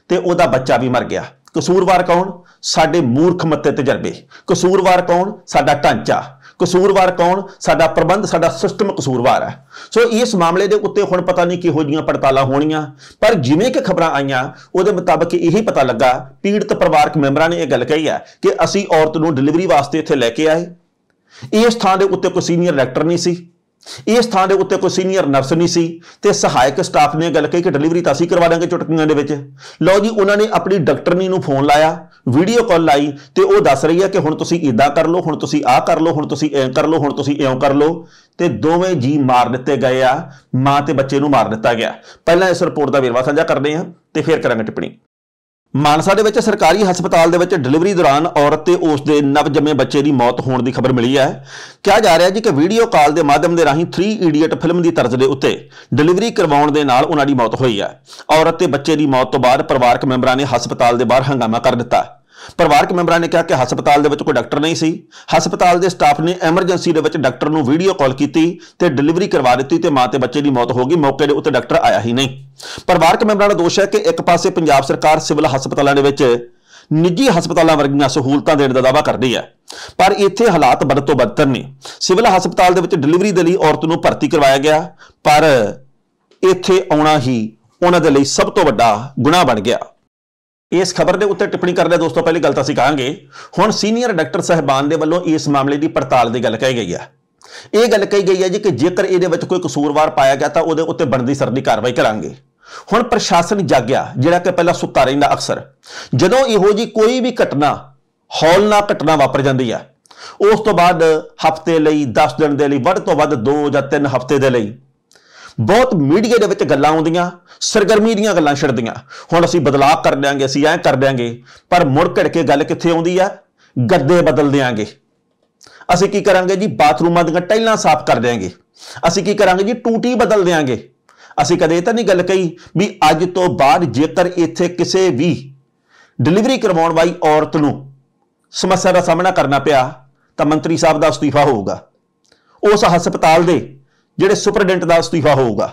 ਤੇ ਉਹਦਾ ਬੱਚਾ ਵੀ ਮਰ ਗਿਆ ਕਸੂਰਵਾਰ ਕੌਣ ਸਾਡੇ ਮੂਰਖ ਮੱਤੇ ਤਜਰਬੇ ਕਸੂਰਵਾਰ ਕੌਣ ਸਾਡਾ ਢਾਂਚਾ ਕਸੂਰਵਾਰ ਕੌਣ ਸਾਡਾ ਪ੍ਰਬੰਧ ਸਾਡਾ ਸਿਸਟਮ ਕਸੂਰਵਾਰ ਹੈ ਸੋ ਇਸ ਮਾਮਲੇ ਦੇ ਉੱਤੇ ਹੁਣ ਪਤਾ ਨਹੀਂ ਕਿਹੋ ਜੀਆਂ ਪੜਤਾਲਾਂ ਹੋਣੀਆਂ ਪਰ ਜਿਵੇਂ ਕਿ ਖਬਰਾਂ ਆਈਆਂ ਉਹਦੇ ਮੁਤਾਬਕ ਇਹ ਹੀ ਪਤਾ ਲੱਗਾ ਪੀੜਤ ਪਰਿਵਾਰਕ ਮੈਂਬਰਾਂ ਨੇ ਇਹ ਗੱਲ ਕਹੀ ਹੈ ਕਿ ਅਸੀਂ ਔਰਤ ਨੂੰ ਡਿਲੀਵਰੀ ਵਾਸਤੇ ਇੱਥੇ ਲੈ ਕੇ ਆਏ ਇਸ ਥਾਂ ਦੇ ਉੱਤੇ ਕੋਈ ਸੀਨੀਅਰ ਡਾਕਟਰ ਨਹੀਂ ਸੀ ਇਸ ਥਾਂ ਦੇ ਉੱਤੇ ਕੋਈ ਸੀਨੀਅਰ ਨਰਸ ਨਹੀਂ ਸੀ ਤੇ ਸਹਾਇਕ ਸਟਾਫ ਨੇ ਗੱਲ ਕਹੀ ਕਿ ਡਿਲੀਵਰੀ ਤਾਂ ਅਸੀਂ ਕਰਵਾ ਦਾਂਗੇ ਚੁਟਕੀਆਂ ਦੇ ਵਿੱਚ ਲਓ ਜੀ ਉਹਨਾਂ ਨੇ ਆਪਣੀ ਡਾਕਟਰਨੀ ਨੂੰ ਫੋਨ ਲਾਇਆ ਵੀਡੀਓ ਕਾਲ ਲਾਈ ਤੇ ਉਹ ਦੱਸ ਰਹੀ ਹੈ ਕਿ ਹੁਣ ਤੁਸੀਂ ਇਦਾਂ ਕਰ ਲਓ ਹੁਣ ਤੁਸੀਂ ਆਹ ਕਰ ਲਓ ਹੁਣ ਤੁਸੀਂ ਐਂ ਕਰ ਲਓ ਹੁਣ ਤੁਸੀਂ ਐਂ ਕਰ ਲਓ ਤੇ ਦੋਵੇਂ ਜੀ ਮਾਰ ਦਿੱਤੇ ਗਏ ਆ ਮਾਂ ਤੇ ਬੱਚੇ ਨੂੰ ਮਾਰ ਦਿੱਤਾ ਗਿਆ ਪਹਿਲਾਂ ਇਸ ਰਿਪੋਰਟ ਦਾ ਵੇਰਵਾ ਸਾਂਝਾ ਕਰਦੇ ਆ ਤੇ ਫਿਰ ਕਰਾਂਗੇ ਟਿੱਪਣੀ ਮਾਨਸਾ ਦੇ ਵਿੱਚ ਸਰਕਾਰੀ ਹਸਪਤਾਲ ਦੇ ਵਿੱਚ ਡਿਲੀਵਰੀ ਦੌਰਾਨ ਔਰਤ ਤੇ ਉਸ ਦੇ ਨਵਜੰਮੇ ਬੱਚੇ ਦੀ ਮੌਤ ਹੋਣ ਦੀ ਖਬਰ ਮਿਲੀ ਹੈ ਕਿਹਾ ਜਾ ਰਿਹਾ ਜੀ ਕਿ ਵੀਡੀਓ ਕਾਲ ਦੇ ਮਾਧਿਅਮ ਦੇ ਰਾਹੀਂ 3 ਇਡੀਅਟ ਫਿਲਮ ਦੀ ਤਰਜ਼ ਦੇ ਉੱਤੇ ਡਿਲੀਵਰੀ ਕਰਵਾਉਣ ਦੇ ਨਾਲ ਉਹਨਾਂ ਦੀ ਮੌਤ ਹੋਈ ਹੈ ਔਰਤ ਤੇ ਬੱਚੇ ਦੀ ਮੌਤ ਤੋਂ ਬਾਅਦ ਪਰਿਵਾਰਕ ਮੈਂਬਰਾਂ ਨੇ ਹਸਪਤਾਲ ਦੇ ਬਾਹਰ ਹੰਗਾਮਾ ਕਰ ਦਿੱਤਾ ਪਰਿਵਾਰਕ ਮੈਂਬਰਾਂ ਨੇ ਕਿਹਾ ਕਿ ਹਸਪਤਾਲ ਦੇ ਵਿੱਚ ਕੋਈ ਡਾਕਟਰ ਨਹੀਂ ਸੀ ਹਸਪਤਾਲ ਦੇ ਸਟਾਫ ਨੇ ਐਮਰਜੈਂਸੀ ਦੇ ਵਿੱਚ ਡਾਕਟਰ ਨੂੰ ਵੀਡੀਓ ਕਾਲ ਕੀਤੀ ਤੇ ਡਿਲੀਵਰੀ ਕਰਵਾ ਦਿੱਤੀ ਤੇ ਮਾਂ ਤੇ ਬੱਚੇ ਦੀ ਮੌਤ ਹੋ ਗਈ ਮੌਕੇ ਦੇ ਉੱਤੇ ਡਾਕਟਰ ਆਇਆ ਹੀ ਨਹੀਂ ਪਰਿਵਾਰਕ ਮੈਂਬਰਾਂ ਦਾ ਦੋਸ਼ ਹੈ ਕਿ ਇੱਕ ਪਾਸੇ ਪੰਜਾਬ ਸਰਕਾਰ ਸਿਵਲ ਹਸਪਤਾਲਾਂ ਦੇ ਵਿੱਚ ਨਿੱਜੀ ਹਸਪਤਾਲਾਂ ਵਰਗੀਆਂ ਸਹੂਲਤਾਂ ਦੇਣ ਦਾ ਦਾਅਵਾ ਕਰਦੀ ਹੈ ਪਰ ਇੱਥੇ ਹਾਲਾਤ ਬਦ ਤੋਂ ਬਦਤਰ ਨੇ ਸਿਵਲ ਹਸਪਤਾਲ ਦੇ ਵਿੱਚ ਡਿਲੀਵਰੀ ਦੇ ਲਈ ਔਰਤ ਨੂੰ ਭਰਤੀ ਕਰਵਾਇਆ ਗਿਆ ਪਰ ਇੱਥੇ ਆਉਣਾ ਹੀ ਉਹਨਾਂ ਦੇ ਲਈ ਸਭ ਤੋਂ ਵੱਡਾ ਗੁਨਾਹ ਬਣ ਗਿਆ ਇਸ ਖਬਰ ਦੇ ਉੱਤੇ ਟਿੱਪਣੀ ਕਰਦੇ ਦੋਸਤੋ ਪਹਿਲੀ ਗੱਲ ਤਾਂ ਅਸੀਂ ਕਹਾਂਗੇ ਹੁਣ ਸੀਨੀਅਰ ਡਾਕਟਰ ਸਹਿਬਾਨ ਦੇ ਵੱਲੋਂ ਇਸ ਮਾਮਲੇ ਦੀ ਪੜਤਾਲ ਦੀ ਗੱਲ ਕਹੀ ਗਈ ਹੈ ਇਹ ਗੱਲ ਕਹੀ ਗਈ ਹੈ ਜੀ ਕਿ ਜੇਕਰ ਇਹਦੇ ਵਿੱਚ ਕੋਈ ਕਸੂਰਵਾਰ ਪਾਇਆ ਗਿਆ ਤਾਂ ਉਹਦੇ ਉੱਤੇ ਬਣਦੀ ਸਰਦੀ ਕਾਰਵਾਈ ਕਰਾਂਗੇ ਹੁਣ ਪ੍ਰਸ਼ਾਸਨ ਜਾਗਿਆ ਜਿਹੜਾ ਕਿ ਪਹਿਲਾਂ ਸੁੱਤਾ ਰਹਿੰਦਾ ਅਕਸਰ ਜਦੋਂ ਇਹੋ ਜੀ ਕੋਈ ਵੀ ਘਟਨਾ ਨਾ ਘਟਨਾ ਵਾਪਰ ਜਾਂਦੀ ਹੈ ਉਸ ਤੋਂ ਬਾਅਦ ਹਫਤੇ ਲਈ 10 ਦਿਨ ਦੇ ਲਈ ਵੱਧ ਤੋਂ ਵੱਧ 2 ਜਾਂ 3 ਹਫਤੇ ਦੇ ਲਈ ਬਹੁਤ ਮੀਡੀਆ ਦੇ ਵਿੱਚ ਗੱਲਾਂ ਆਉਂਦੀਆਂ ਸਰਗਰਮੀ ਦੀਆਂ ਗੱਲਾਂ ਛੜਦੀਆਂ ਹੁਣ ਅਸੀਂ ਬਦਲਾਅ ਕਰ ਲਿਆਂਗੇ ਅਸੀਂ ਐਂ ਕਰ ਲਿਆਂਗੇ ਪਰ ਮੁੜ ਘੜ ਕੇ ਗੱਲ ਕਿੱਥੇ ਆਉਂਦੀ ਆ ਗੱਦੇ ਬਦਲ ਦਿਆਂਗੇ ਅਸੀਂ ਕੀ ਕਰਾਂਗੇ ਜੀ ਬਾਥਰੂਮਾਂ ਦੀਆਂ ਟਾਈਲਾਂ ਸਾਫ਼ ਕਰ ਦਿਆਂਗੇ ਅਸੀਂ ਕੀ ਕਰਾਂਗੇ ਜੀ ਟੂਟੀ ਬਦਲ ਦਿਆਂਗੇ ਅਸੀਂ ਕਦੇ ਤਾਂ ਨਹੀਂ ਗੱਲ ਕਹੀ ਵੀ ਅੱਜ ਤੋਂ ਬਾਅਦ ਜੇਕਰ ਇੱਥੇ ਕਿਸੇ ਵੀ ਡਿਲੀਵਰੀ ਕਰਵਾਉਣ ਵਾਲੀ ਔਰਤ ਨੂੰ ਸਮੱਸਿਆ ਦਾ ਸਾਹਮਣਾ ਕਰਨਾ ਪਿਆ ਤਾਂ ਮੰਤਰੀ ਸਾਹਿਬ ਦਾ ਅਸਤੀਫਾ ਹੋਊਗਾ ਉਸ ਹਸਪਤਾਲ ਦੇ ਜਿਹੜੇ ਸੁਪਰਡੈਂਟ ਦਾ ਅਸਤੀਫਾ ਹੋਊਗਾ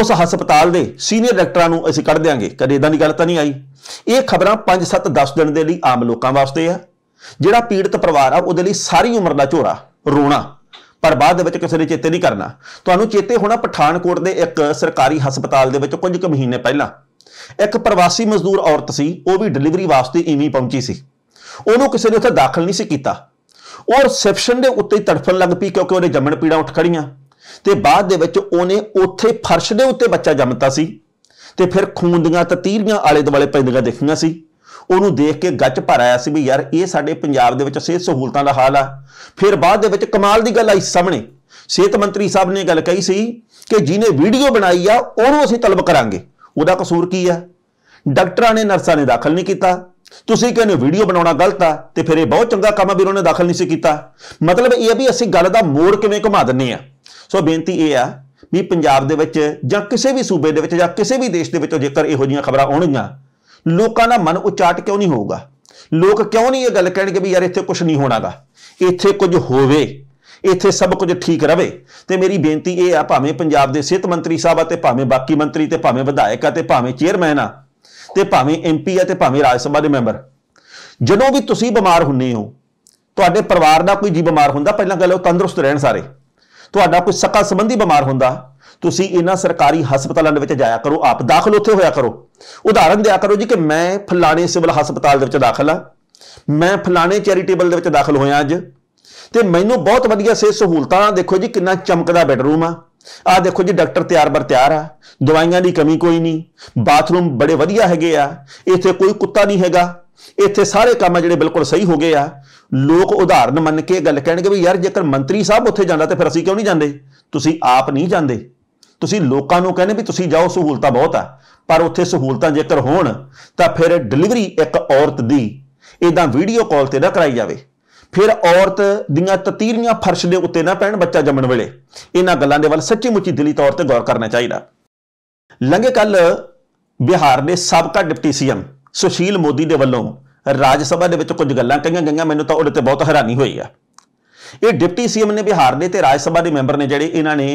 ਉਸ ਹਸਪਤਾਲ ਦੇ ਸੀਨੀਅਰ ਡਾਕਟਰਾਂ ਨੂੰ ਅਸੀਂ ਕੱਢ ਦੇਾਂਗੇ ਕਦੇ ਇਦਾਂ ਦੀ ਗੱਲ ਤਾਂ ਨਹੀਂ ਆਈ ਇਹ ਖਬਰਾਂ 5 7 10 ਦਿਨ ਦੇ ਲਈ ਆਮ ਲੋਕਾਂ ਵਾਸਤੇ ਆ ਜਿਹੜਾ ਪੀੜਤ ਪਰਿਵਾਰ ਆ ਉਹਦੇ ਲਈ ਸਾਰੀ ਉਮਰ ਦਾ ਝੋਰਾ ਰੋਣਾ ਪਰ ਬਾਅਦ ਦੇ ਵਿੱਚ ਕਿਸੇ ਨੇ ਚੇਤੇ ਨਹੀਂ ਕਰਨਾ ਤੁਹਾਨੂੰ ਚੇਤੇ ਹੋਣਾ ਪਠਾਨਕੋਟ ਦੇ ਇੱਕ ਸਰਕਾਰੀ ਹਸਪਤਾਲ ਦੇ ਵਿੱਚ ਕੁਝ ਕੁ ਮਹੀਨੇ ਪਹਿਲਾਂ ਇੱਕ ਪ੍ਰਵਾਸੀ ਮਜ਼ਦੂਰ ਔਰਤ ਸੀ ਉਹ ਵੀ ਡਿਲੀਵਰੀ ਵਾਸਤੇ ਇਵੇਂ ਪਹੁੰਚੀ ਸੀ ਉਹਨੂੰ ਕਿਸੇ ਨੇ ਉੱਥੇ ਦਾਖਲ ਨਹੀਂ ਸੀ ਕੀਤਾ ਔਰ ਰਿਸੈਪਸ਼ਨ ਦੇ ਉੱਤੇ ਤੜਫਣ ਲੱਗ ਪਈ ਕਿਉਂਕਿ ਉਹਦੇ ਜੰਮਣ ਪੀੜਾਂ ਉੱਠ ਖੜੀਆਂ ਤੇ ਬਾਅਦ ਦੇ ਵਿੱਚ ਉਹਨੇ ਉੱਥੇ ਫਰਸ਼ ਦੇ ਉੱਤੇ ਬੱਚਾ ਜੰਮਤਾ ਸੀ ਤੇ ਫਿਰ ਖੂਨ ਦੀਆਂ ਤਤੀਰੀਆਂ ਆਲੇ ਦੁਆਲੇ ਪੈਂਦੀਆਂ ਦੇਖੀਆਂ ਸੀ ਉਹਨੂੰ ਦੇਖ ਕੇ ਗੱਜ ਭਰ ਆਇਆ ਸੀ ਵੀ ਯਾਰ ਇਹ ਸਾਡੇ ਪੰਜਾਬ ਦੇ ਵਿੱਚ ਸਿਹਤ ਸਹੂਲਤਾਂ ਦਾ ਹਾਲ ਆ ਫਿਰ ਬਾਅਦ ਦੇ ਵਿੱਚ ਕਮਾਲ ਦੀ ਗੱਲ ਆਈ ਸਾਹਮਣੇ ਸਿਹਤ ਮੰਤਰੀ ਸਾਹਿਬ ਨੇ ਗੱਲ ਕਹੀ ਸੀ ਕਿ ਜਿਹਨੇ ਵੀਡੀਓ ਬਣਾਈ ਆ ਉਹਨੂੰ ਅਸੀਂ ਤਲਬ ਕਰਾਂਗੇ ਉਹਦਾ ਕਸੂਰ ਕੀ ਆ ਡਾਕਟਰਾਂ ਨੇ ਨਰਸਾਂ ਨੇ ਦਾਖਲ ਨਹੀਂ ਕੀਤਾ ਤੁਸੀਂ ਕਹਿੰਦੇ ਵੀਡੀਓ ਬਣਾਉਣਾ ਗਲਤ ਆ ਤੇ ਫਿਰ ਇਹ ਬਹੁਤ ਚੰਗਾ ਕੰਮ ਆ ਵੀ ਉਹਨੇ ਦਾਖਲ ਨਹੀਂ ਸੀ ਕੀਤਾ ਮਤਲਬ ਇਹ ਵੀ ਅਸੀਂ ਗੱਲ ਦਾ ਮੋੜ ਕਿਵੇਂ ਘੁਮਾ ਦਿੰਨੇ ਆ ਸੋ ਬੇਨਤੀ ਇਹ ਆ ਵੀ ਪੰਜਾਬ ਦੇ ਵਿੱਚ ਜਾਂ ਕਿਸੇ ਵੀ ਸੂਬੇ ਦੇ ਵਿੱਚ ਜਾਂ ਕਿਸੇ ਵੀ ਦੇਸ਼ ਦੇ ਵਿੱਚ ਜੇਕਰ ਇਹੋ ਜੀਆਂ ਖਬਰਾਂ ਆਉਣਗੀਆਂ ਲੋਕਾਂ ਦਾ ਮਨ ਉਚਾਟ ਕਿਉਂ ਨਹੀਂ ਹੋਊਗਾ ਲੋਕ ਕਿਉਂ ਨਹੀਂ ਇਹ ਗੱਲ ਕਹਿਣਗੇ ਵੀ ਯਾਰ ਇੱਥੇ ਕੁਝ ਨਹੀਂ ਹੋਣਾਗਾ ਇੱਥੇ ਕੁਝ ਹੋਵੇ ਇੱਥੇ ਸਭ ਕੁਝ ਠੀਕ ਰਵੇ ਤੇ ਮੇਰੀ ਬੇਨਤੀ ਇਹ ਆ ਭਾਵੇਂ ਪੰਜਾਬ ਦੇ ਸਿਹਤ ਮੰਤਰੀ ਸਾਹਿਬ ਅਤੇ ਭਾਵੇਂ ਬਾਕੀ ਮੰਤਰੀ ਤੇ ਭਾਵੇਂ ਵਿਧਾਇਕ ਅਤੇ ਤੇ ਭਾਵੇਂ ਚੇਅਰਮੈਨ ਆ ਤੇ ਭਾਵੇਂ ਐਮਪੀ ਆ ਤੇ ਭਾਵੇਂ ਰਾਜ ਸਭਾ ਦੇ ਮੈਂਬਰ ਜਦੋਂ ਵੀ ਤੁਸੀਂ ਬਿਮਾਰ ਹੁੰਨੇ ਹੋ ਤੁਹਾਡੇ ਪਰਿਵਾਰ ਦਾ ਕੋਈ ਜੀ ਬਿਮਾਰ ਹੁੰਦਾ ਪਹਿਲਾਂ ਗੱਲ ਉਹ ਤੰਦਰੁਸਤ ਰਹਿਣ ਸਾਰੇ ਤੁਹਾਡਾ ਕੋਈ ਸੱਕਾ ਸੰਬੰਧੀ ਬਿਮਾਰ ਹੁੰਦਾ ਤੁਸੀਂ ਇਹਨਾਂ ਸਰਕਾਰੀ ਹਸਪਤਾਲਾਂ ਦੇ ਵਿੱਚ ਜਾਇਆ ਕਰੋ ਆਪ ਦਾਖਲ ਉੱਥੇ ਹੋਇਆ ਕਰੋ ਉਦਾਹਰਨ ਦਿਆ ਕਰੋ ਜੀ ਕਿ ਮੈਂ ਫਲਾਣੇ ਸਿਵਲ ਹਸਪਤਾਲ ਦੇ ਵਿੱਚ ਦਾਖਲ ਆ ਮੈਂ ਫਲਾਣੇ ਚੈਰੀਟੇਬਲ ਦੇ ਵਿੱਚ ਦਾਖਲ ਹੋਇਆ ਅੱਜ ਤੇ ਮੈਨੂੰ ਬਹੁਤ ਵਧੀਆ ਸਿਹਤ ਸਹੂਲਤਾਂ ਦੇਖੋ ਜੀ ਕਿੰਨਾ ਚਮਕਦਾ ਬੈਡਰੂਮ ਆ ਆ ਦੇਖੋ ਜੀ ਡਾਕਟਰ ਤਿਆਰ ਬਰ ਤਿਆਰ ਆ ਦਵਾਈਆਂ ਦੀ ਕਮੀ ਕੋਈ ਨਹੀਂ ਬਾਥਰੂਮ ਬੜੇ ਵਧੀਆ ਹੈਗੇ ਆ ਇੱਥੇ ਕੋਈ ਕੁੱਤਾ ਨਹੀਂ ਹੈਗਾ ਇੱਥੇ ਸਾਰੇ ਕੰਮ ਜਿਹੜੇ ਬਿਲਕੁਲ ਸਹੀ ਹੋ ਗਏ ਆ ਲੋਕ ਉਦਾਹਰਨ ਮੰਨ ਕੇ ਗੱਲ ਕਹਿਣਗੇ ਵੀ ਯਾਰ ਜੇਕਰ ਮੰਤਰੀ ਸਾਹਿਬ ਉੱਥੇ ਜਾਂਦਾ ਤੇ ਫਿਰ ਅਸੀਂ ਕਿਉਂ ਨਹੀਂ ਜਾਂਦੇ ਤੁਸੀਂ ਆਪ ਨਹੀਂ ਜਾਂਦੇ ਤੁਸੀਂ ਲੋਕਾਂ ਨੂੰ ਕਹਿੰਦੇ ਵੀ ਤੁਸੀਂ ਜਾਓ ਸਹੂਲਤਾਂ ਬਹੁਤ ਆ ਪਰ ਉੱਥੇ ਸਹੂਲਤਾਂ ਜੇਕਰ ਹੋਣ ਤਾਂ ਫਿਰ ਡਿਲੀਵਰੀ ਇੱਕ ਔਰਤ ਦੀ ਇਦਾਂ ਵੀਡੀਓ ਕਾਲ ਤੇ ਨਾ ਕਰਾਈ ਜਾਵੇ ਫਿਰ ਔਰਤ ਦੀਆਂ ਤਤੀਰੀਆਂ ਫਰਸ਼ ਦੇ ਉੱਤੇ ਨਾ ਪੈਣ ਬੱਚਾ ਜੰਮਣ ਵੇਲੇ ਇਹਨਾਂ ਗੱਲਾਂ ਦੇ ਵੱਲ ਸੱਚੀ ਮੁੱਚੀ ਦਿਲੀ ਤੌਰ ਤੇ ਗੌਰ ਕਰਨਾ ਚਾਹੀਦਾ ਲੰਘੇ ਕੱਲ ਬਿਹਾਰ ਦੇ ਸਾਬਕਾ ਡਿਪਟੀ ਸੀਐਮ ਸੁਸ਼ੀਲ ਮੋਦੀ ਦੇ ਵੱਲੋਂ ਰਾਜ ਸਭਾ ਦੇ ਵਿੱਚ ਕੁਝ ਗੱਲਾਂ ਕਹੀਆਂ ਗਈਆਂ ਮੈਨੂੰ ਤਾਂ ਉਹਦੇ ਤੇ ਬਹੁਤ ਹੈਰਾਨੀ ਹੋਈ ਆ ਇਹ ਡਿਪਟੀ ਸੀਐਮ ਨੇ ਬਿਹਾਰ ਦੇ ਤੇ ਰਾਜ ਸਭਾ ਦੇ ਮੈਂਬਰ ਨੇ ਜਿਹੜੇ ਇਹਨਾਂ ਨੇ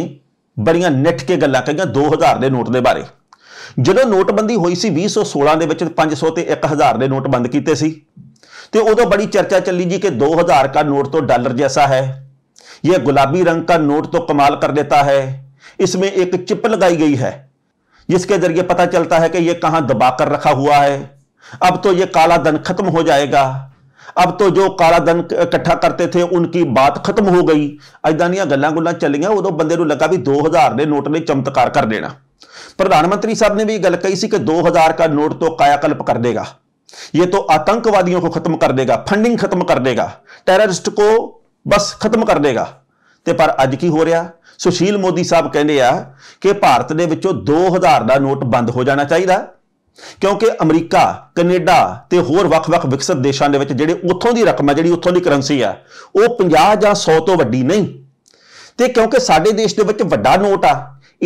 ਬੜੀਆਂ ਨਿੱਠ ਕੇ ਗੱਲਾਂ ਕਹੀਆਂ 2000 ਦੇ ਨੋਟ ਦੇ ਬਾਰੇ ਜਦੋਂ ਨੋਟਬੰਦੀ ਹੋਈ ਸੀ 2016 ਦੇ ਵਿੱਚ 500 ਤੇ 1000 ਦੇ ਨੋਟ ਬੰਦ ਕੀਤੇ ਸੀ तो उदो बड़ी चर्चा चली जी कि दो हज़ार का नोट तो डालर जैसा है यह गुलाबी रंग का नोट तो कमाल कर देता है इसमें एक चिप लगाई गई है जिसके जरिए पता चलता है कि यह कहां दबाकर रखा हुआ है अब तो यह काला धन खत्म हो जाएगा अब तो जो काला धन इकट्ठा करते थे उनकी बात खत्म हो गई इदा दया गल् गुल चलिया उदो बंदे लगा भी दो हज़ार के नोट ने चमत्कार कर देना प्रधानमंत्री साहब ने भी गल कही सी कि दो हज़ार का नोट तो कायाकल्प कर देगा ये तो आतंकवादियों को खत्म कर देगा फंडिंग खत्म कर देगा ਟੈਰਰਿਸਟ ਕੋ ਬਸ ਖਤਮ ਕਰ ਦੇਗਾ ਤੇ ਪਰ ਅੱਜ ਕੀ ਹੋ ਰਿਹਾ ਸੁਸ਼ੀਲ ਮੋਦੀ ਸਾਹਿਬ ਕਹਿੰਦੇ ਆ ਕਿ ਭਾਰਤ ਦੇ ਵਿੱਚੋਂ 2000 ਦਾ ਨੋਟ ਬੰਦ ਹੋ ਜਾਣਾ ਚਾਹੀਦਾ ਕਿਉਂਕਿ ਅਮਰੀਕਾ ਕੈਨੇਡਾ ਤੇ ਹੋਰ ਵੱਖ-ਵੱਖ ਵਿਕਸਿਤ ਦੇਸ਼ਾਂ ਦੇ ਵਿੱਚ ਜਿਹੜੇ ਉੱਥੋਂ ਦੀ ਰਕਮ ਹੈ ਜਿਹੜੀ ਉੱਥੋਂ ਦੀ ਕਰੰਸੀ ਆ ਉਹ 50 ਜਾਂ 100 ਤੋਂ ਵੱਡੀ ਨਹੀਂ ਤੇ ਕਿਉਂਕਿ ਸਾਡੇ ਦੇਸ਼ ਦੇ ਵਿੱਚ ਵੱਡਾ ਨੋਟ ਆ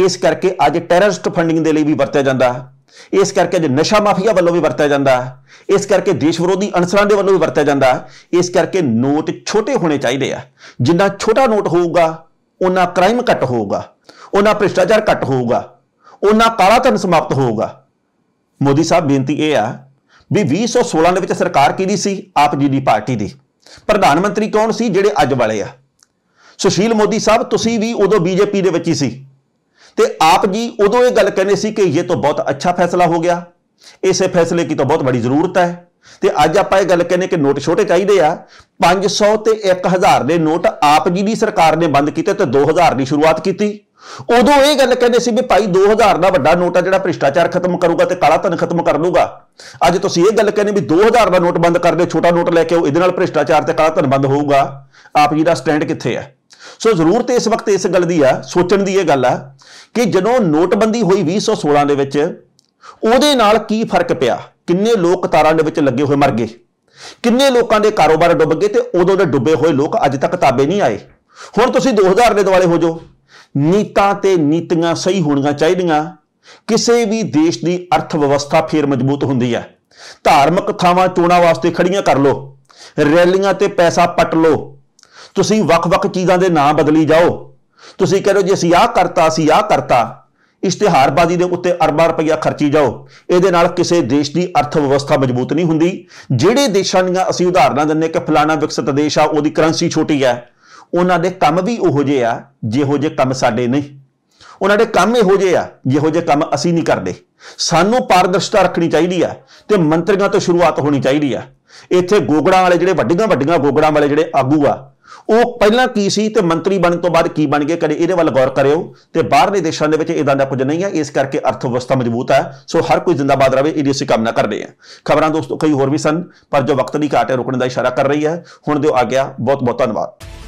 ਇਸ ਕਰਕੇ ਅੱਜ ਟੈਰਰਿਸਟ ਫੰਡਿੰਗ ਦੇ ਲਈ ਵੀ ਵਰਤਿਆ ਜਾਂਦਾ ਇਸ ਕਰਕੇ ਜੇ ਨਸ਼ਾ ਮਾਫੀਆ ਵੱਲੋਂ ਵੀ ਵਰਤਿਆ ਜਾਂਦਾ ਹੈ ਇਸ ਕਰਕੇ ਦੇਸ਼ ਵਿਰੋਧੀ ਅਨਸਰਾਂ ਦੇ ਵੱਲੋਂ ਵੀ ਵਰਤਿਆ ਜਾਂਦਾ ਹੈ ਇਸ ਕਰਕੇ ਨੋਟ ਛੋਟੇ ਹੋਣੇ ਚਾਹੀਦੇ ਆ ਜਿੰਨਾ ਛੋਟਾ ਨੋਟ ਹੋਊਗਾ ਉਹਨਾਂ ਕ੍ਰਾਈਮ ਘੱਟ ਹੋਊਗਾ ਉਹਨਾਂ ਭ੍ਰਿਸ਼ਟਾਚਾਰ ਘੱਟ ਹੋਊਗਾ ਉਹਨਾਂ ਕਾਲਾ ਧਨ ਸਮਾਪਤ ਹੋਊਗਾ ਮੋਦੀ ਸਾਹਿਬ ਬੇਨਤੀ ਇਹ ਆ ਵੀ 2016 ਦੇ ਵਿੱਚ ਸਰਕਾਰ ਕਿਹਦੀ ਸੀ ਆਪ ਜੀ ਦੀ ਪਾਰਟੀ ਦੀ ਪ੍ਰਧਾਨ ਮੰਤਰੀ ਕੌਣ ਸੀ ਜਿਹੜੇ ਅੱਜ ਵਾਲੇ ਆ ਸੁਸ਼ੀਲ ਮੋਦੀ ਸਾਹਿਬ ਤੁਸੀਂ ਵੀ ਉਦੋਂ ਬੀਜੇਪੀ ਦੇ ਵਿੱਚ ਹੀ ਸੀ ਤੇ ਆਪ ਜੀ ਉਦੋਂ ਇਹ ਗੱਲ ਕਹਿੰਦੇ ਸੀ ਕਿ ਇਹ ਤਾਂ ਬਹੁਤ ਅੱਛਾ ਫੈਸਲਾ ਹੋ ਗਿਆ ਇਸੇ ਫੈਸਲੇ ਕੀ ਤਾਂ ਬਹੁਤ ਵੱਡੀ ਜ਼ਰੂਰਤ ਹੈ ਤੇ ਅੱਜ ਆਪਾਂ ਇਹ ਗੱਲ ਕਹਿੰਦੇ ਕਿ ਨੋਟ ਛੋਟੇ ਚਾਹੀਦੇ ਆ 500 ਤੇ 1000 ਦੇ ਨੋਟ ਆਪ ਜੀ ਦੀ ਸਰਕਾਰ ਨੇ ਬੰਦ ਕੀਤੇ ਤੇ 2000 ਦੀ ਸ਼ੁਰੂਆਤ ਕੀਤੀ ਉਦੋਂ ਇਹ ਗੱਲ ਕਹਿੰਦੇ ਸੀ ਵੀ ਭਾਈ 2000 ਦਾ ਵੱਡਾ ਨੋਟ ਆ ਜਿਹੜਾ ਭ੍ਰਿਸ਼ਟਾਚਾਰ ਖਤਮ ਕਰੂਗਾ ਤੇ ਕਾਲਾ ਧਨ ਖਤਮ ਕਰ ਲੂਗਾ ਅੱਜ ਤੁਸੀਂ ਇਹ ਗੱਲ ਕਹਿੰਦੇ ਵੀ 2000 ਦਾ ਨੋਟ ਬੰਦ ਕਰ ਦਿਓ ਛੋਟਾ ਨੋਟ ਲੈ ਕੇ ਆਓ ਇਹਦੇ ਨਾਲ ਭ੍ਰਿਸ਼ਟਾਚਾਰ ਤੇ ਕਾਲਾ ਧਨ ਬੰਦ ਹੋਊਗਾ ਆਪ ਜੀ ਦਾ ਸਟੈਂਡ ਕਿੱਥੇ ਹੈ ਸੋ ਜ਼ਰੂਰਤ ਇਸ ਵਕਤ ਇਸ ਗੱਲ ਦੀ ਆ ਸੋਚਣ ਦੀ ਇਹ ਗੱਲ ਆ ਕਿ ਜਦੋਂ ਨੋਟਬੰਦੀ ਹੋਈ 2016 ਦੇ ਵਿੱਚ ਉਹਦੇ ਨਾਲ ਕੀ ਫਰਕ ਪਿਆ ਕਿੰਨੇ ਲੋਕ ਤਾਰਾਂ ਦੇ ਵਿੱਚ ਲੱਗੇ ਹੋਏ ਮਰ ਗਏ ਕਿੰਨੇ ਲੋਕਾਂ ਦੇ ਕਾਰੋਬਾਰ ਡੁੱਬ ਗਏ ਤੇ ਉਦੋਂ ਦੇ ਡੁੱਬੇ ਹੋਏ ਲੋਕ ਅੱਜ ਤੱਕ ਤਾਬੇ ਨਹੀਂ ਆਏ ਹੁਣ ਤੁਸੀਂ 2000 ਦੇ ਦੁਆਲੇ ਹੋ ਜੋ ਨੀਤਾਂ ਤੇ ਨੀਤੀਆਂ ਸਹੀ ਹੋਣੀਆਂ ਚਾਹੀਦੀਆਂ ਕਿਸੇ ਵੀ ਦੇਸ਼ ਦੀ ਅਰਥ ਵਿਵਸਥਾ ਫੇਰ ਮਜ਼ਬੂਤ ਹੁੰਦੀ ਹੈ ਧਾਰਮਿਕ ਥਾਵਾਂ ਚੋਣਾਂ ਵਾਸਤੇ ਖੜੀਆਂ ਕਰ ਲੋ ਰੈਲੀਆਂ ਤੇ ਪੈਸਾ ਪੱਟ ਲੋ ਤੁਸੀਂ ਵੱਖ-ਵੱਖ ਚੀਜ਼ਾਂ ਦੇ ਨਾਂ ਬਦਲੀ ਜਾਓ ਤੁਸੀਂ ਕਹਿੰਦੇ ਜੇ ਅਸੀਂ ਆਹ ਕਰਤਾ ਅਸੀਂ ਆਹ ਕਰਤਾ ਇਸ਼ਤਿਹਾਰਬਾਜ਼ੀ ਦੇ ਉੱਤੇ ਅਰਬਾਂ ਰੁਪਈਆ ਖਰਚੀ ਜਾਓ ਇਹਦੇ ਨਾਲ ਕਿਸੇ ਦੇਸ਼ ਦੀ ਅਰਥ ਵਿਵਸਥਾ ਮਜ਼ਬੂਤ ਨਹੀਂ ਹੁੰਦੀ ਜਿਹੜੇ ਦੇਸ਼ਾਂ ਦੀਆਂ ਅਸੀਂ ਉਦਾਹਰਨਾਂ ਦਿੰਨੇ ਕਿ ਫਲਾਣਾ ਵਿਕਸਿਤ ਦੇਸ਼ ਆ ਉਹਦੀ ਕਰੰਸੀ ਛੋਟੀ ਹੈ ਉਹਨਾਂ ਦੇ ਕੰਮ ਵੀ ਉਹੋ ਜਿਹੇ ਆ ਜਿਹੋ ਜਿਹੇ ਕੰਮ ਸਾਡੇ ਨਹੀਂ ਉਹਨਾਂ ਦੇ ਕੰਮ ਇਹੋ ਜਿਹੇ ਆ ਜਿਹੋ ਜਿਹੇ ਕੰਮ ਅਸੀਂ ਨਹੀਂ ਕਰਦੇ ਸਾਨੂੰ ਪਾਰਦਰਸ਼ਤਾ ਰੱਖਣੀ ਚਾਹੀਦੀ ਆ ਤੇ ਮੰਤਰੀਆਂ ਤੋਂ ਸ਼ੁਰੂਆਤ ਹੋਣੀ ਚਾਹੀਦੀ ਆ ਇੱਥੇ ਗੋਗੜਾਂ ਵਾਲੇ ਜਿਹੜੇ ਵੱਡੀਆਂ ਵੱਡੀਆਂ ਗੋਗੜਾਂ ਵਾਲੇ ਜਿਹੜੇ ਆਗੂ ਆ ਉਹ ਪਹਿਲਾਂ ਕੀ ਸੀ ਤੇ ਮੰਤਰੀ ਬਣਨ ਤੋਂ ਬਾਅਦ ਕੀ ਬਣ ਗਏ ਕਦੇ ਇਹਦੇ ਵੱਲ ਗੌਰ ਕਰਿਓ ਤੇ ਬਾਹਰਲੇ ਦੇਸ਼ਾਂ ਦੇ ਵਿੱਚ ਇਦਾਂ ਦਾ ਕੁਝ ਨਹੀਂ ਹੈ ਇਸ ਕਰਕੇ ਅਰਥ ਵਿਵਸਥਾ ਮਜ਼ਬੂਤ ਹੈ ਸੋ ਹਰ ਕੋਈ ਜ਼ਿੰਦਾਬਾਦ ਰਹੇ ਇਹਦੀ ਅਸੀਂ ਕਾਮਨਾ ਕਰਦੇ ਹਾਂ ਖਬਰਾਂ ਦੋਸਤੋ ਕਈ ਹੋਰ ਵੀ ਸਨ ਪਰ ਜੋ ਵਕਤ ਦੀ ਘਾਟ ਹੈ ਰੁਕਣ ਦਾ ਇਸ਼ਾਰਾ ਕਰ ਰਹੀ ਹੈ ਹੁਣ ਦਿਓ ਆ ਗਿਆ ਬਹੁਤ ਬਹੁਤ ਧੰਨਵਾਦ